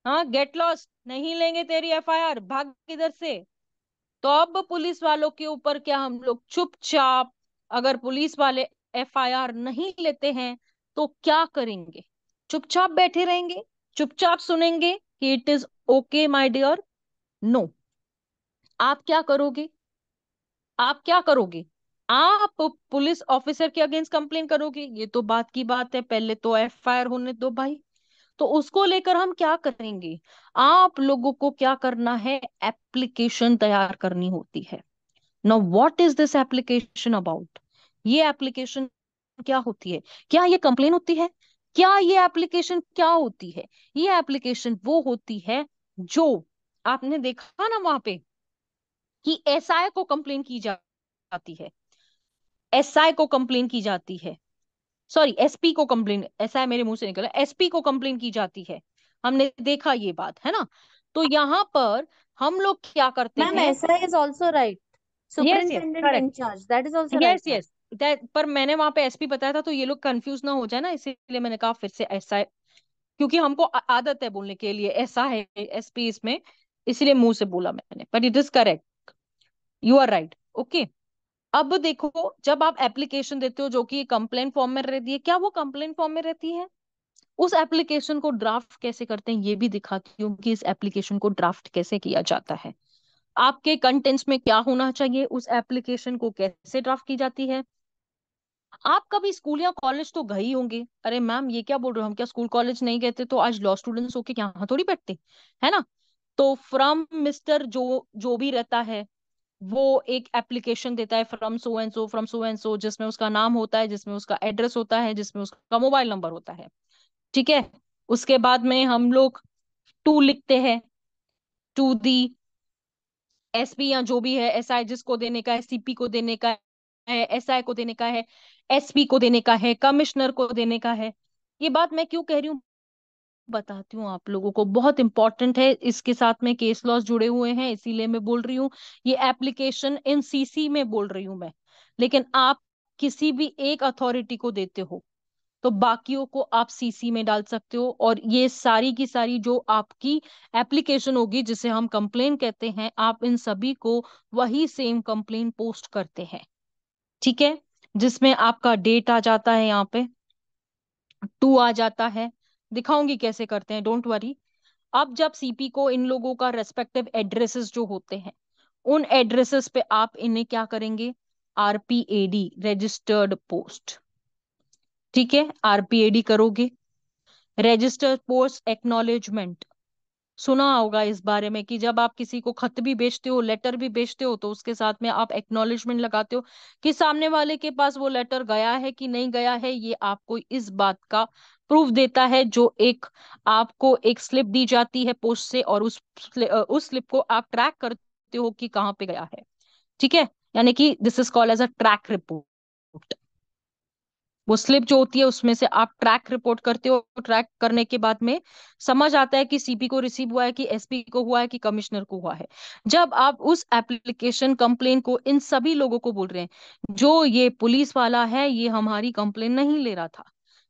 [SPEAKER 1] हाँ गेट लॉस्ट नहीं लेंगे तेरी एफआईआर भाग इधर से तो अब पुलिस वालों के ऊपर क्या हम लोग चुपचाप अगर पुलिस वाले एफआईआर नहीं लेते हैं तो क्या करेंगे चुपचाप बैठे रहेंगे चुपचाप सुनेंगे कि it is okay my dear no आप क्या करोगे आप क्या करोगे आप पुलिस ऑफिसर के अगेंस्ट कंप्लेन करोगे ये तो बात की बात है पहले तो आर होने दो भाई तो उसको लेकर हम क्या करेंगे आप लोगों को क्या करना है एप्लीकेशन तैयार करनी होती है no what is this application about ये एप्लीकेशन क्या होती है क्या ये कंप्लेन होती है क्या ये एप्लीकेशन क्या होती है ये एप्लीकेशन वो होती है जो आपने देखा ना वहां पे कि एसआई को कंप्लेन की जाती है एसआई को कंप्लेन की जाती है सॉरी एसपी को कंप्लेन एसआई मेरे मुंह से निकला एसपी को कंप्लेन की जाती है हमने देखा ये बात है ना तो यहाँ पर हम लोग क्या करते हैं SI is also right
[SPEAKER 3] that is also yes
[SPEAKER 1] yes पर मैंने वहां पे एसपी बताया था तो ये लोग कंफ्यूज ना हो जाए ना इसीलिए मैंने कहा फिर से एसआई क्योंकि हमको आदत है बोलने के लिए ऐसा है एसपी इसमें इसीलिए मुंह से बोला मैंने but it is correct you are right okay अब देखो जब आप एप्लीकेशन देते हो जो कि कंप्लेन फॉर्म में रहती है क्या वो कंप्लेन फॉर्म में रहती है उस एप्लीकेशन को ड्राफ्ट कैसे करते हैं ये भी दिखाती हूँ कि इस एप्लीकेशन को ड्राफ्ट कैसे किया जाता है आपके कंटेंट्स में क्या होना चाहिए उस एप्लीकेशन को कैसे ड्राफ्ट की जाती है आप कभी स्कूल या कॉलेज तो गए होंगे अरे मैम ये क्या बोल रहे हो हम क्या स्कूल कॉलेज नहीं गए थे तो आज लॉ स्टूडेंट्स होके यहाँ थोड़ी बैठते है ना तो फ्रॉम मिस्टर जो जो भी रहता है वो एक एप्लीकेशन देता है from so and so from so and so जिसमें उसका नाम होता है जिसमें उसका एड्रेस होता है जिसमें उसका मोबाइल नंबर होता है ठीक है उसके बाद में हम लोग टू लिखते हैं टू दी एस पी या जो भी है एस आई जिसको देने का है सीपी को देने का है एस आई को देने का है एसपी को देने का है कमिश्नर को देने का है ये बात मैं क्यों कह रही हूँ बताती हूँ आप लोगों को बहुत इंपॉर्टेंट है इसके साथ में केस लॉस जुड़े हुए हैं इसीलिए मैं बोल रही हूँ ये एप्लीकेशन इन सीसी में बोल रही हूँ मैं लेकिन आप किसी भी एक अथॉरिटी को देते हो तो बाकियों को आप सीसी में डाल सकते हो और ये सारी की सारी जो आपकी एप्लीकेशन होगी जिसे हम कंप्लेन कहते हैं आप इन सभी को वही सेम कंप्लेन पोस्ट करते हैं ठीक है जिसमें आपका डेट आ जाता है यहाँ पे टू आ जाता है दिखाऊंगी कैसे करते हैं डोंट वरी अब जब सीपी को इन लोगों का रेस्पेक्टिव एड्रेसेस जो होते हैं उन एड्रेसेस पे आप इन्हें क्या करेंगे आरपीएडी रजिस्टर्ड पोस्ट ठीक है आरपीएडी करोगे रजिस्टर्ड पोस्ट एक्नोलेजमेंट सुना होगा इस बारे में कि जब आप किसी को खत भी भेजते हो लेटर भी भेजते हो तो उसके साथ में आप एक्नोलेजमेंट लगाते हो कि सामने वाले के पास वो लेटर गया है कि नहीं गया है ये आपको इस बात का प्रूफ देता है जो एक आपको एक स्लिप दी जाती है पोस्ट से और उस उस स्लिप को आप ट्रैक करते हो कि कहाँ पे गया है ठीक है यानी कि this is called as a track report वो स्लिप जो होती है उसमें से आप ट्रैक रिपोर्ट करते हो ट्रैक करने के बाद में समझ आता है कि सीपी को रिसीव हुआ है कि एसपी को हुआ है कि कमिश्नर को हुआ है जब आप उस एप्लीकेशन कंप्लेन को इन सभी लोगों को बोल रहे हैं जो ये पुलिस वाला है ये हमारी कंप्लेन नहीं ले रहा था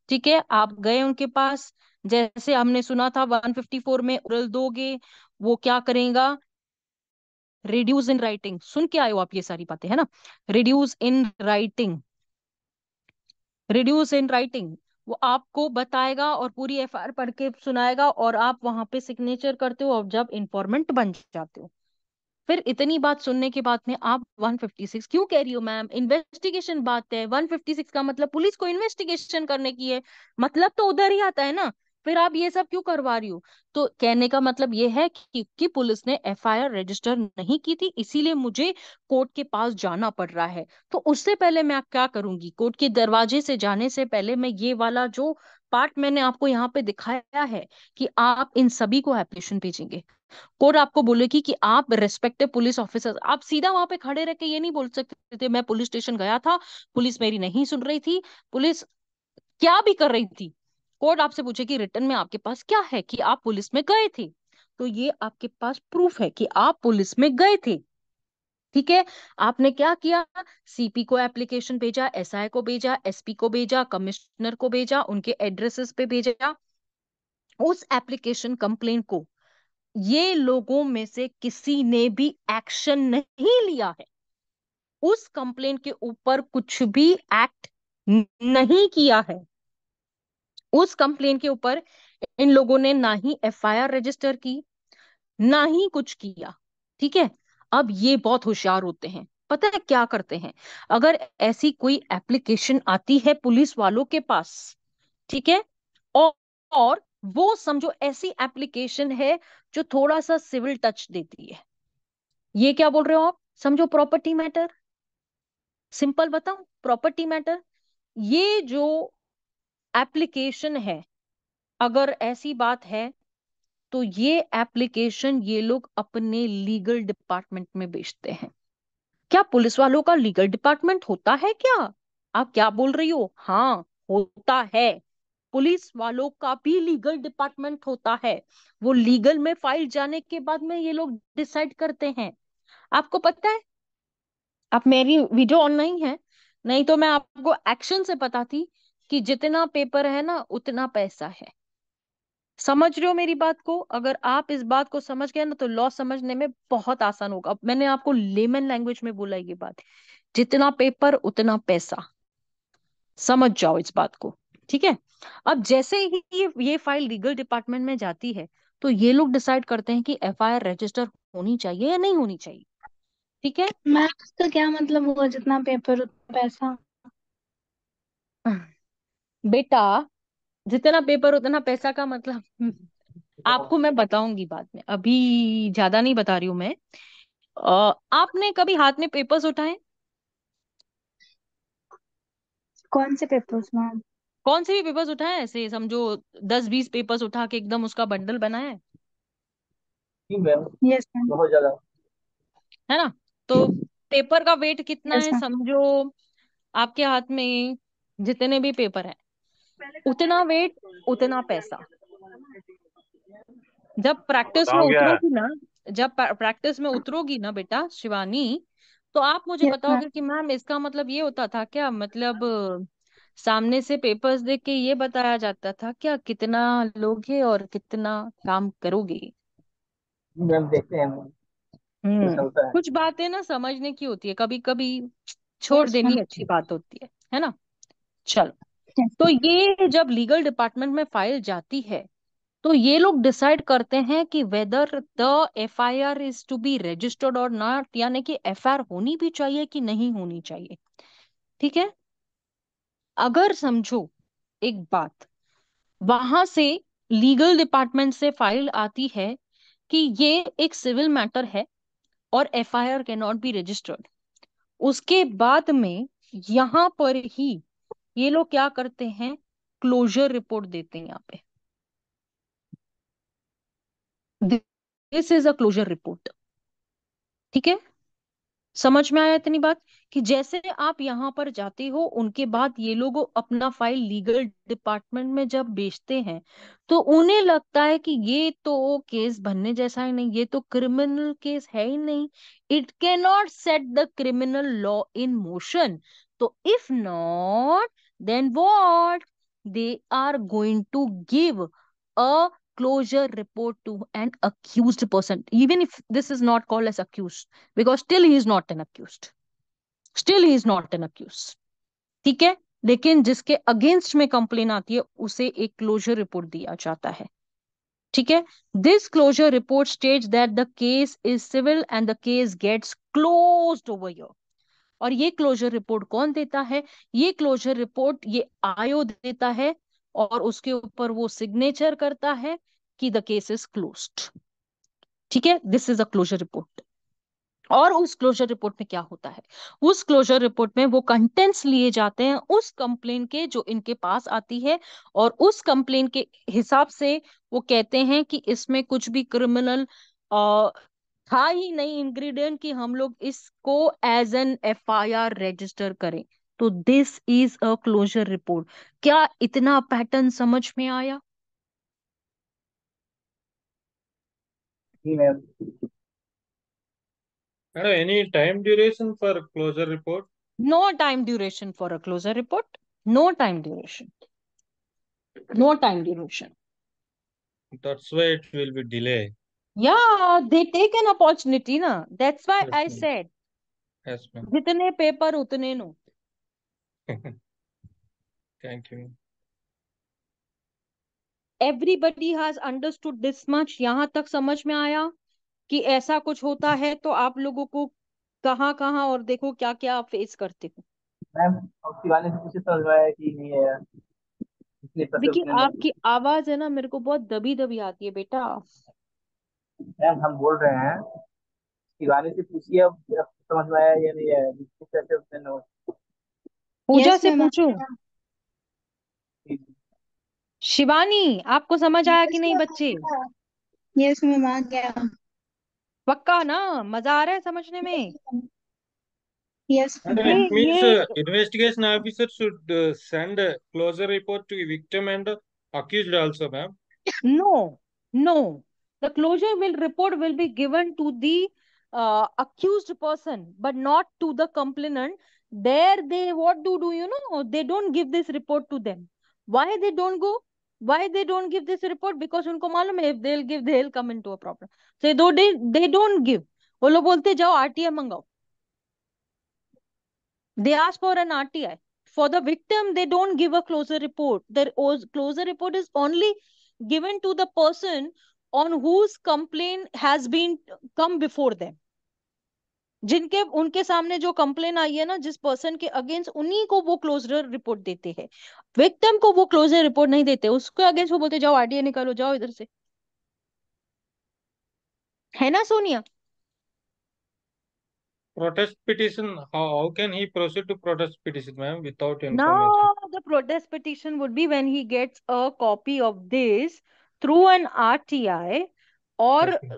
[SPEAKER 1] ठीक है आप गए उनके पास जैसे हमने सुना था 154 में उरल दोगे वो क्या करेगा रिड्यूस इन राइटिंग सुन के आए हो आप ये सारी बातें है ना reduce in writing reduce in writing वो आपको बताएगा और पूरी एफ आर पढ़ के सुनाएगा और आप वहां पे सिग्नेचर करते हो और जब इंफॉर्मेंट बन जाते हो फिर इतनी बात सुनने के बाद में आप 156 क्यों कह रही हो मैम इन्वेस्टिगेशन बात है 156 का मतलब पुलिस को इन्वेस्टिगेशन करने की है मतलब तो उधर ही आता है ना फिर आप ये सब क्यों करवा रही हो तो कहने का मतलब ये है कि, कि पुलिस ने एफआईआर रजिस्टर नहीं की थी इसीलिए मुझे कोर्ट के पास जाना पड़ रहा है तो उससे पहले मैं आप क्या करूंगी कोर्ट के दरवाजे से जाने से पहले मैं ये वाला जो पार्ट मैंने आपको यहाँ पे दिखाया है कि आप इन सभी को एप्लीकेशन भेजेंगे कोर्ट आपको बोलेगी कि आप रेस्पेक्टेड पुलिस ऑफिसर आप सीधा वहां पे खड़े रह के ये नहीं बोल सकते थे मैं पुलिस स्टेशन गया था पुलिस मेरी नहीं सुन रही थी पुलिस क्या भी कर रही थी कोर्ट आपसे पूछे कि रिटर्न में आपके पास क्या है कि आप पुलिस में गए थे तो ये आपके पास प्रूफ है कि आप पुलिस में गए थे ठीक है आपने क्या किया सीपी को एप्लीकेशन भेजा एसआई को भेजा एसपी को भेजा कमिश्नर को भेजा उनके एड्रेसेस पे भेजा उस एप्लीकेशन कंप्लेन को ये लोगों में से किसी ने भी एक्शन नहीं लिया है उस कंप्लेन के ऊपर कुछ भी एक्ट नहीं किया है उस कंप्लेन के ऊपर इन लोगों ने ना ही एफआईआर रजिस्टर की ना ही कुछ किया ठीक है अब ये बहुत होशियार होते हैं पता है क्या करते हैं अगर ऐसी कोई एप्लीकेशन आती है पुलिस वालों के पास ठीक है और, और वो समझो ऐसी एप्लीकेशन है जो थोड़ा सा सिविल टच देती है ये क्या बोल रहे हो आप समझो प्रॉपर्टी मैटर सिंपल बताऊं प्रॉपर्टी मैटर ये जो एप्लीकेशन है अगर ऐसी बात है तो ये एप्लीकेशन ये लोग अपने लीगल डिपार्टमेंट में बेचते हैं क्या पुलिस वालों का लीगल डिपार्टमेंट होता है क्या आप क्या बोल रही हो हाँ होता है पुलिस वालों का भी लीगल डिपार्टमेंट होता है वो लीगल में फाइल जाने के बाद में ये लोग डिसाइड करते हैं आपको पता है आप मेरी वीडियो ऑन नहीं है नहीं तो मैं आपको एक्शन से बताती कि जितना पेपर है ना उतना पैसा है समझ रहे हो मेरी बात को अगर आप इस बात को समझ गए ना तो लॉ समझने में बहुत आसान होगा अब मैंने आपको लेमन लैंग्वेज में बोला ये बात जितना पेपर उतना पैसा समझ जाओ इस बात को ठीक है अब जैसे ही ये, ये फाइल लीगल डिपार्टमेंट में जाती है तो ये लोग डिसाइड करते हैं कि एफ रजिस्टर होनी चाहिए या नहीं होनी चाहिए ठीक है मैम
[SPEAKER 3] का क्या मतलब हुआ जितना पेपर उतना पैसा हाँ। बेटा जितना पेपर उतना पैसा का मतलब आपको मैं
[SPEAKER 1] बताऊंगी बाद में अभी ज्यादा नहीं बता रही हूं मैं आपने कभी हाथ में पेपर्स उठाए
[SPEAKER 3] कौन से पेपर्स
[SPEAKER 1] मैम कौन से भी पेपर्स उठाए ऐसे समझो दस बीस पेपर्स उठा के एकदम उसका बंडल बनाया है
[SPEAKER 2] यस मैम बहुत ज्यादा
[SPEAKER 1] है ना तो पेपर का वेट कितना है समझो आपके हाथ में जितने भी पेपर है उतना वेट उतना पैसा जब प्रैक्टिस में उतरोगी ना जब प्रैक्टिस में उतरोगी ना बेटा शिवानी तो आप मुझे बताओगे कि मैम इसका मतलब ये होता था क्या मतलब सामने से पेपर्स देख के ये बताया जाता था क्या कितना लोगे और कितना काम करोगे
[SPEAKER 2] हम्म। कुछ
[SPEAKER 1] बातें ना समझने की होती है कभी कभी छोड़ देनी अच्छी बात होती है है ना चलो तो ये जब लीगल डिपार्टमेंट में फाइल जाती है तो ये लोग डिसाइड करते हैं कि whether the F I R is to be registered और नॉट यानी कि एफ आई आर होनी भी चाहिए कि नहीं होनी चाहिए ठीक है अगर समझो एक बात वहां से लीगल डिपार्टमेंट से फाइल आती है कि ये एक सिविल मैटर है और F I R cannot be registered उसके बाद में यहाँ पर ही ये लोग क्या करते हैं क्लोजर रिपोर्ट देते हैं यहाँ पे this is a closure report ठीक है समझ में आया इतनी बात कि जैसे आप यहाँ पर जाते हो उनके बाद ये लोग अपना फाइल लीगल डिपार्टमेंट में जब बेचते हैं तो उन्हें लगता है कि ये तो केस बनने जैसा ही नहीं ये तो क्रिमिनल केस है ही नहीं it can not set the criminal law in motion तो if not then what? They are going to give a closure report to an accused person, even if this is not called as accused, because still he is not an accused. Still he is not an accused. ठीक है लेकिन जिसके अगेंस्ट में कंप्लेन आती है उसे एक क्लोजर रिपोर्ट दिया जाता है ठीक है this closure report state that the case is civil and the case gets closed over your और ये क्लोजर रिपोर्ट कौन देता है ये क्लोजर रिपोर्ट ये आयो देता है और उसके ऊपर वो सिग्नेचर करता है कि द केस इज क्लोज ठीक है this is a closure report और उस क्लोजर रिपोर्ट में क्या होता है उस क्लोजर रिपोर्ट में वो कंटेंट्स लिए जाते हैं उस कंप्लेन के जो इनके पास आती है और उस कंप्लेन के हिसाब से वो कहते हैं कि इसमें कुछ भी क्रिमिनल था ही नहीं इंग्रेडिएंट कि हम लोग इसको एज एन एफ रजिस्टर करें तो this is a closure report क्या इतना पैटर्न समझ में आया
[SPEAKER 2] any time duration for closure report
[SPEAKER 1] no time duration for a closure report no time duration no time duration
[SPEAKER 2] That's why it will be delay.
[SPEAKER 1] या दे टेक एन अपॉर्चुनिटी ना that's why I said said. Yes, जितने पेपर उतने no.
[SPEAKER 2] Thank you
[SPEAKER 1] Everybody has understood this much यहां तक समझ में आया कि ऐसा कुछ होता है तो आप लोगों को कहां कहां और देखो क्या क्या आप फेस करते हो
[SPEAKER 2] मैम शिवानी से मुझे समझ आया कि नहीं है देखिए आपकी
[SPEAKER 1] आवाज है ना मेरे को बहुत दबी दबी आती है बेटा
[SPEAKER 2] मैम हम बोल रहे हैं शिवानी से पूछिए अब समझ में आया या नहीं आया किस तरह से उसने नोट
[SPEAKER 1] पूजा से पूछूं शिवानी आपको समझ आया कि नहीं बच्चे यस मैम आ गया पक्का ना मजा आ रहा है समझने में
[SPEAKER 2] investigation officer should send closure report to victim and accused also ma'am no no
[SPEAKER 1] the closure will report will be given to the uh, accused person but not to the complainant there they what do do you know they don't give this report to them why they don't go why they don't give this report because उनको मालूम है if they'll give they'll come into a problem so though they they don't give वो लोग बोलते जाओ RTI मंगाओ they ask for an RTI for the victim they don't give a closure report their closure report is only given to the person on whose complain has been come before them जिनके उनके सामने जो कंप्लेन आई है ना जिस पर्सन के अगेंस्ट उन्हीं को वो क्लोजर रिपोर्ट देते हैं विक्टिम को वो क्लोजर रिपोर्ट नहीं देते उसके अगेंस्ट वो बोलते जाओ आरडीए निकालो जाओ इधर से है ना Sonia
[SPEAKER 2] protest petition how can he proceed to protest petition ma'am without information
[SPEAKER 1] now the protest petition would be when he gets a copy of this through an RTI or okay.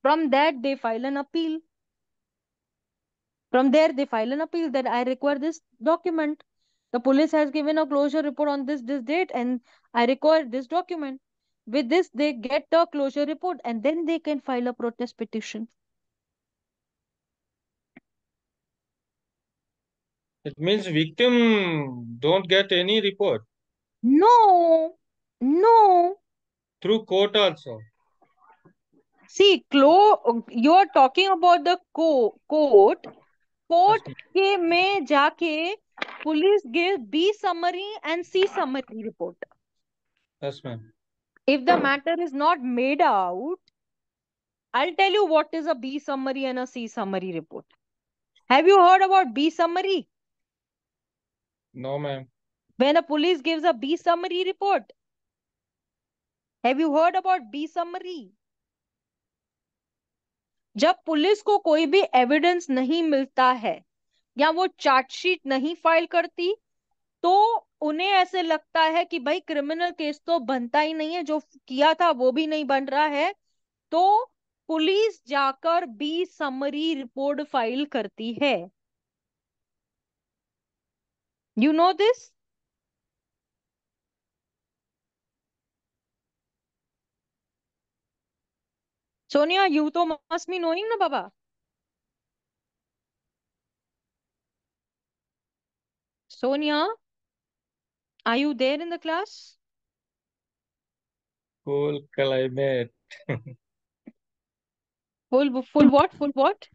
[SPEAKER 1] from that they file an appeal. From there they file an appeal that I require this document. The police has given a closure report on this, this date and I require this document. With this they get the closure report and then they can file a protest petition.
[SPEAKER 2] It means victim don't get any report.
[SPEAKER 1] No, no
[SPEAKER 2] through court also.
[SPEAKER 1] See, clo you are talking about the co court. Court के में जाके police give B summary and C summary report. Yes, ma'am. If the matter is not made out, I'll tell you what is a B summary and a C summary report. Have you heard about B summary? No, ma'am. When a police gives a B summary report, have you heard about B summary जब पुलिस को कोई भी एविडेंस नहीं मिलता है या वो चार्जशीट नहीं फाइल करती तो उन्हें ऐसे लगता है कि भाई क्रिमिनल केस तो बनता ही नहीं है जो किया था वो भी नहीं बन रहा है तो पुलिस जाकर बी समरी रिपोर्ट फाइल करती है you know this Sonia, you too must be knowing na Baba. Sonia, are you there in the class?
[SPEAKER 2] Full climate.
[SPEAKER 1] full full what? Full what?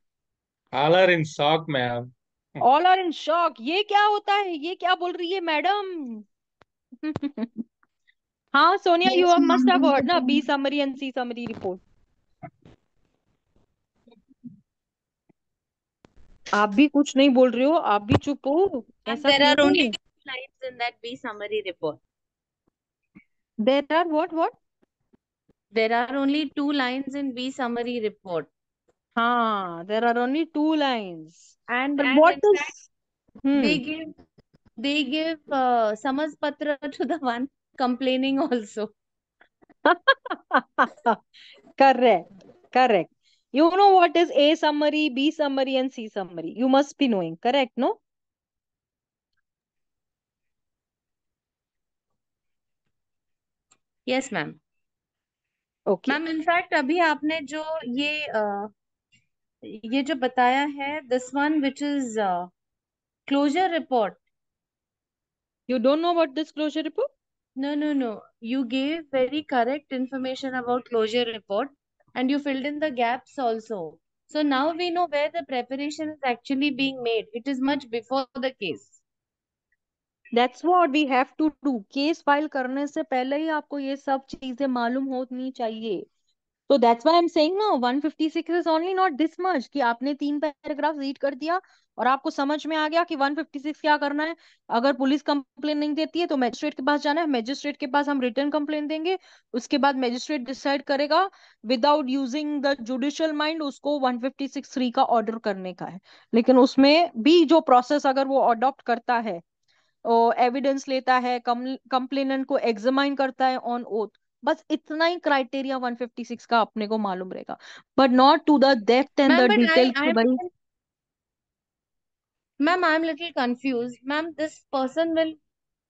[SPEAKER 2] All are in shock, ma'am.
[SPEAKER 1] All are in shock. ये क्या होता है ये क्या बोल रही है मैडम हाँ Sonia you must have heard ना B summary and C summary report आप भी कुछ नहीं बोल रहे हो आप भी चुप हो ऐसा
[SPEAKER 3] there are what what there are only two lines in B summary रिपोर्ट हाँ there are only two lines and they they give uh, samas patra to the one complaining also
[SPEAKER 1] correct correct You know what is A summary, B summary and C summary. You must
[SPEAKER 3] be knowing, correct, no? Yes ma'am okay ma'am in fact अभी आपने जो ये uh, ये जो बताया है this one which is closure report you don't know about this closure report no no no you gave very correct information about closure report and you filled in the gaps also. So now we know where the preparation is actually being made. It is much before the case. That's what we have to do.
[SPEAKER 1] Case file करने से पहले ही आपको ये सब चीजें मालूम होनी चाहिए. So that's why I'm saying no, 156 is only not this much कि आपने तीन paragraphs read कर और आपको समझ में आ गया कि 156 क्या करना है अगर पुलिस कंप्लेन नहीं देती है तो मैजिस्ट्रेट के पास जाना है मैजिस्ट्रेट के पास हम रिटर्न कंप्लेन देंगे उसके बाद मैजिस्ट्रेट डिसाइड करेगा without using the judicial mind उसको 156 का ऑर्डर करने का है लेकिन उसमें भी जो प्रोसेस अगर वो अडोप्ट करता है एविडेंस लेता है कंप्लेनेंट को एग्जामाइन करता है ऑन ओथ बस इतना ही क्राइटेरिया 156 का अपने
[SPEAKER 3] को मालूम रहेगा
[SPEAKER 1] but not to the depth and the detail
[SPEAKER 3] Ma'am, I'm little confused. Ma'am, this person will,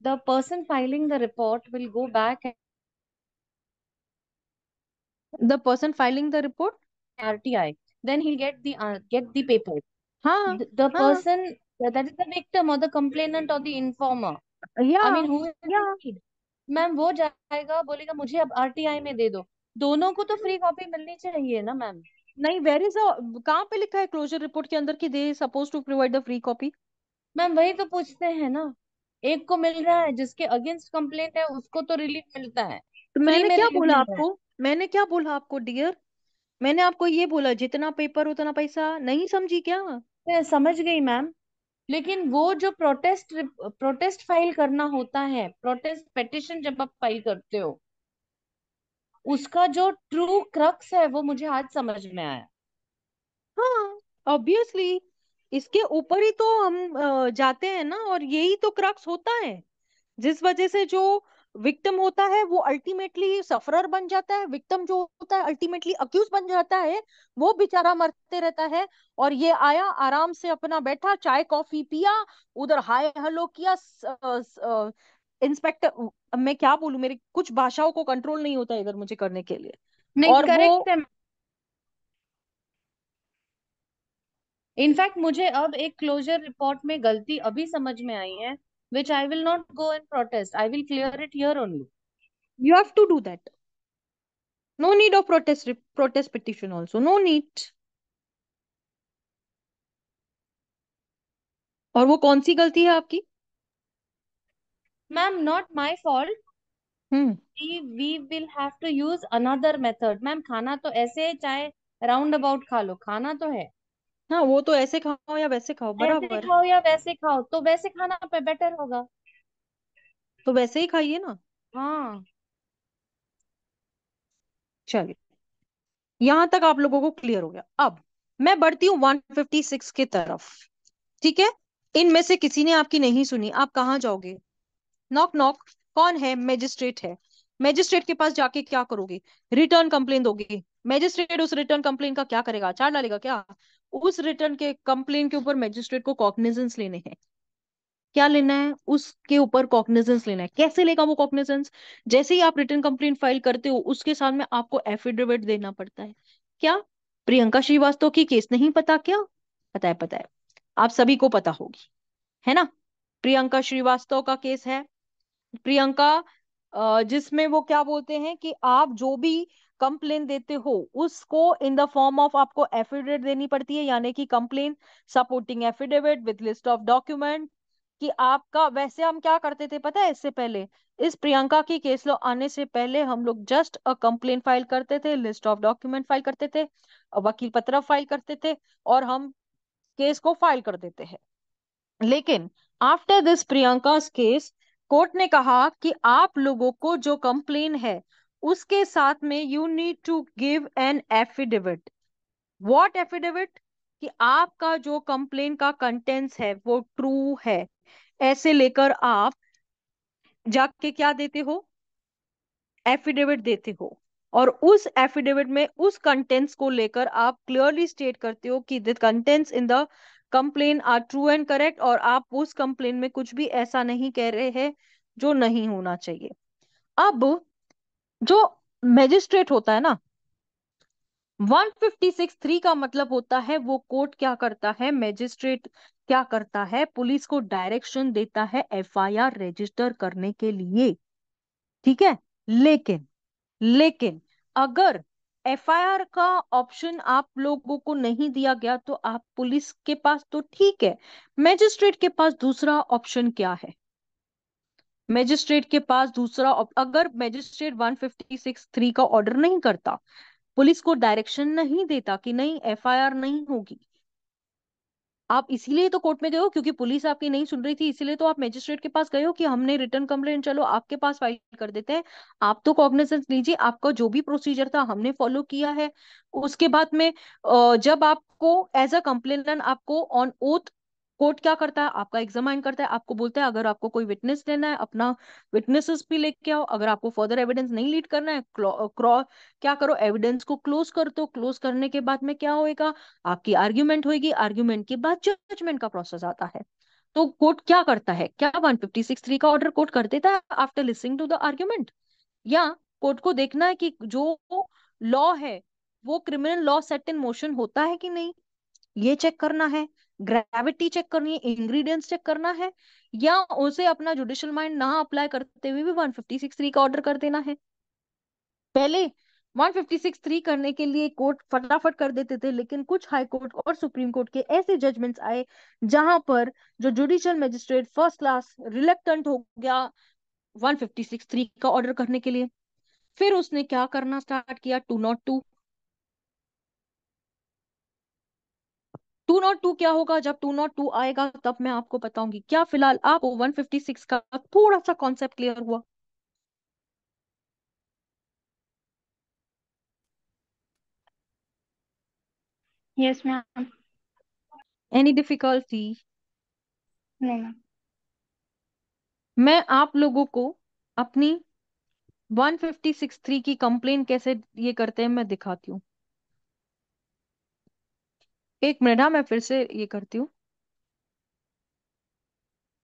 [SPEAKER 3] the person filing the report will go back and The person filing the report? RTI. Then he'll get the uh, get the paper. Huh? The, the huh. person that is the victim or the complainant or the informer. Yeah. I mean, who is yeah. the ma'am वो जाएगा बोलेगा मुझे अब आरटीआई में दे दो दोनों को तो फ्री कॉपी मिलनी चाहिए ना मैम नहीं वेर इज कहाँ पे लिखा है क्लोजर रिपोर्ट के अंदर की they suppose to
[SPEAKER 1] provide the free copy
[SPEAKER 3] ma'am वही तो पूछते हैं ना एक को मिल रहा है जिसके अगेंस्ट कंप्लेंट है उसको तो रिलीफ मिलता है तो मैंने क्या बोला आपको मैंने क्या
[SPEAKER 1] बोला आपको डियर मैंने आपको ये बोला जितना पेपर उतना पैसा नहीं समझी क्या मैं समझ गई
[SPEAKER 3] मैम लेकिन वो जो प्रोटेस्ट प्रोटेस्ट फाइल करना होता है प्रोटेस्ट पेटिशन जब आप फाइल करते हो उसका जो ट्रू क्रक्स है वो मुझे आज समझ में आया हाँ ऑब्वियसली इसके
[SPEAKER 1] ऊपर ही तो हम जाते हैं ना और यही तो क्रक्स होता है जिस वजह से जो विक्टिम होता है वो अल्टीमेटली सफरर बन जाता है विक्टिम जो होता है अल्टीमेटली अक्यूज बन जाता है वो बेचारा मरते रहता है और ये आया आराम से अपना बैठा चाय कॉफी पिया उधर हाय हेलो किया स, स, इंस्पेक्टर मैं क्या बोलू मेरी कुछ भाषाओं को कंट्रोल नहीं होता इधर मुझे करने के लिए
[SPEAKER 3] नहीं और करेक्ट है इनफैक्ट मुझे अब एक क्लोजर रिपोर्ट में गलती अभी समझ में आई है which I will not go and protest I will clear it here only you have to do that no need of protest
[SPEAKER 1] protest petition also no need और वो कौन सी गलती है आपकी
[SPEAKER 3] ma'am not my fault we will have to use another method ma'am खाना तो ऐसे चाहे राउंड अबाउट खा लो खाना तो है हाँ वो तो ऐसे खाओ या वैसे खाओ ऐसे बराबर खाओ या वैसे खाओ तो वैसे खाना पे बेटर होगा तो वैसे ही खाइए ना हाँ
[SPEAKER 1] चलिए यहां तक आप लोगों को क्लियर हो गया अब मैं बढ़ती हूँ 156 की तरफ ठीक है इनमें से किसी ने आपकी नहीं सुनी आप कहाँ जाओगे नॉक नॉक कौन है मैजिस्ट्रेट है मैजिस्ट्रेट के पास जाके क्या करोगे रिटर्न कंप्लेन दोगे मैजिस्ट्रेट उस रिटर्न कंप्लेन का क्या करेगा चार डालेगा क्या उस रिटर्न के कंप्लेन के ऊपर मैजिस्ट्रेट को कॉग्निजेंस लेने हैं क्या लेना है उसके ऊपर कॉग्निजेंस लेना है कैसे लेगा वो कॉग्निजेंस जैसे ही आप रिटर्न कंप्लेन फाइल करते हो उसके साथ में आपको एफिडेविट देना पड़ता है क्या प्रियंका श्रीवास्तव की केस नहीं पता क्या पता है पता है आप सभी को पता होगी है ना प्रियंका श्रीवास्तव का केस है प्रियंका जिसमें वो क्या बोलते हैं कि आप जो भी कंप्लेन देते हो उसको इन द फॉर्म ऑफ आपको एफिडेविट देनी पड़ती है यानी कि complain supporting affidavit with list of document कि आपका वैसे हम क्या करते थे पता है इससे पहले इस प्रियंका की केस लॉ आने से पहले हम लोग जस्ट अ कंप्लेन फाइल करते थे लिस्ट ऑफ डॉक्यूमेंट फाइल करते थे वकील पत्र फाइल करते थे और हम केस को फाइल कर देते हैं लेकिन after this Priyanka case court ने कहा कि आप लोगों को जो कंप्लेन है उसके साथ में you need to give an affidavit what affidavit कि आपका जो कंप्लेन का कंटेंट्स है वो ट्रू है ऐसे लेकर आप जाके क्या देते हो एफिडेविट देते हो और उस एफिडेविट में उस कंटेंट्स को लेकर आप क्लियरली स्टेट करते हो कि the contents in the complain are true and correct और आप उस कंप्लेन में कुछ भी ऐसा नहीं कह रहे हैं जो नहीं होना चाहिए अब जो मैजिस्ट्रेट होता है ना 156.3 का मतलब होता है वो कोर्ट क्या करता है मैजिस्ट्रेट क्या करता है पुलिस को डायरेक्शन देता है एफआईआर रजिस्टर करने के लिए ठीक है लेकिन लेकिन अगर एफआईआर का ऑप्शन आप लोगों को नहीं दिया गया तो आप पुलिस के पास तो ठीक है मैजिस्ट्रेट के पास दूसरा ऑप्शन क्या है मैजिस्ट्रेट के पास दूसरा अगर मैजिस्ट्रेट 156.3 का ऑर्डर नहीं करता पुलिस को डायरेक्शन नहीं देता कि नहीं एफआईआर नहीं होगी आप इसीलिए तो कोर्ट में गए हो क्योंकि पुलिस आपकी नहीं सुन रही थी इसीलिए तो आप मजिस्ट्रेट के पास गए हो कि हमने रिटर्न कंप्लेंट चलो आपके पास फाइल कर देते हैं आप तो कॉग्निजेंस लीजिए आपका जो भी प्रोसीजर था हमने फॉलो किया है उसके बाद में जब आपको एज अ कंप्लेन आपको ऑन ओथ कोर्ट क्या करता है आपका एग्जामाइन करता है आपको बोलता है अगर आपको कोई विटनेस देना है अपना विटनेसेस भी लेके आओ अगर आपको फर्दर एविडेंस नहीं लीड करना है क्रॉ क्या करो एविडेंस को क्लोज कर दो क्लोज करने के बाद में क्या होएगा आपकी आर्ग्यूमेंट होगी आर्ग्यूमेंट के बाद जजमेंट का प्रोसेस आता है तो कोर्ट क्या करता है क्या 156.3 का ऑर्डर कोर्ट कर देता है after listening to the argument या कोर्ट को देखना है कि जो लॉ है वो criminal law set in motion होता है कि नहीं ये चेक करना है ग्रेविटी चेक करनी है इंग्रेडिएंट्स चेक करना है या उसे अपना जुडिशियल माइंड ना अप्लाई करते हुए भी वन फिफ्टी थ्री का ऑर्डर कर देना है पहले वन थ्री करने के लिए कोर्ट फटाफट कर देते थे लेकिन कुछ हाई कोर्ट और सुप्रीम कोर्ट के ऐसे जजमेंट्स आए जहां पर जो judicial magistrate first class reluctant हो गया वन फिफ्टी का ऑर्डर करने के लिए फिर उसने क्या करना स्टार्ट किया to not to to not to क्या होगा जब टू नॉट टू आएगा तब मैं आपको बताऊंगी क्या फिलहाल आपको सिक्स का थोड़ा सा कॉन्सेप्ट क्लियर हुआ
[SPEAKER 3] yes yes, ma'am any difficulty
[SPEAKER 1] मैं आप लोगों को अपनी वन फिफ्टी सिक्स थ्री की कंप्लेन कैसे ये करते हैं मैं दिखाती हूँ एक मिनट हाँ मैं फिर से ये करती हूँ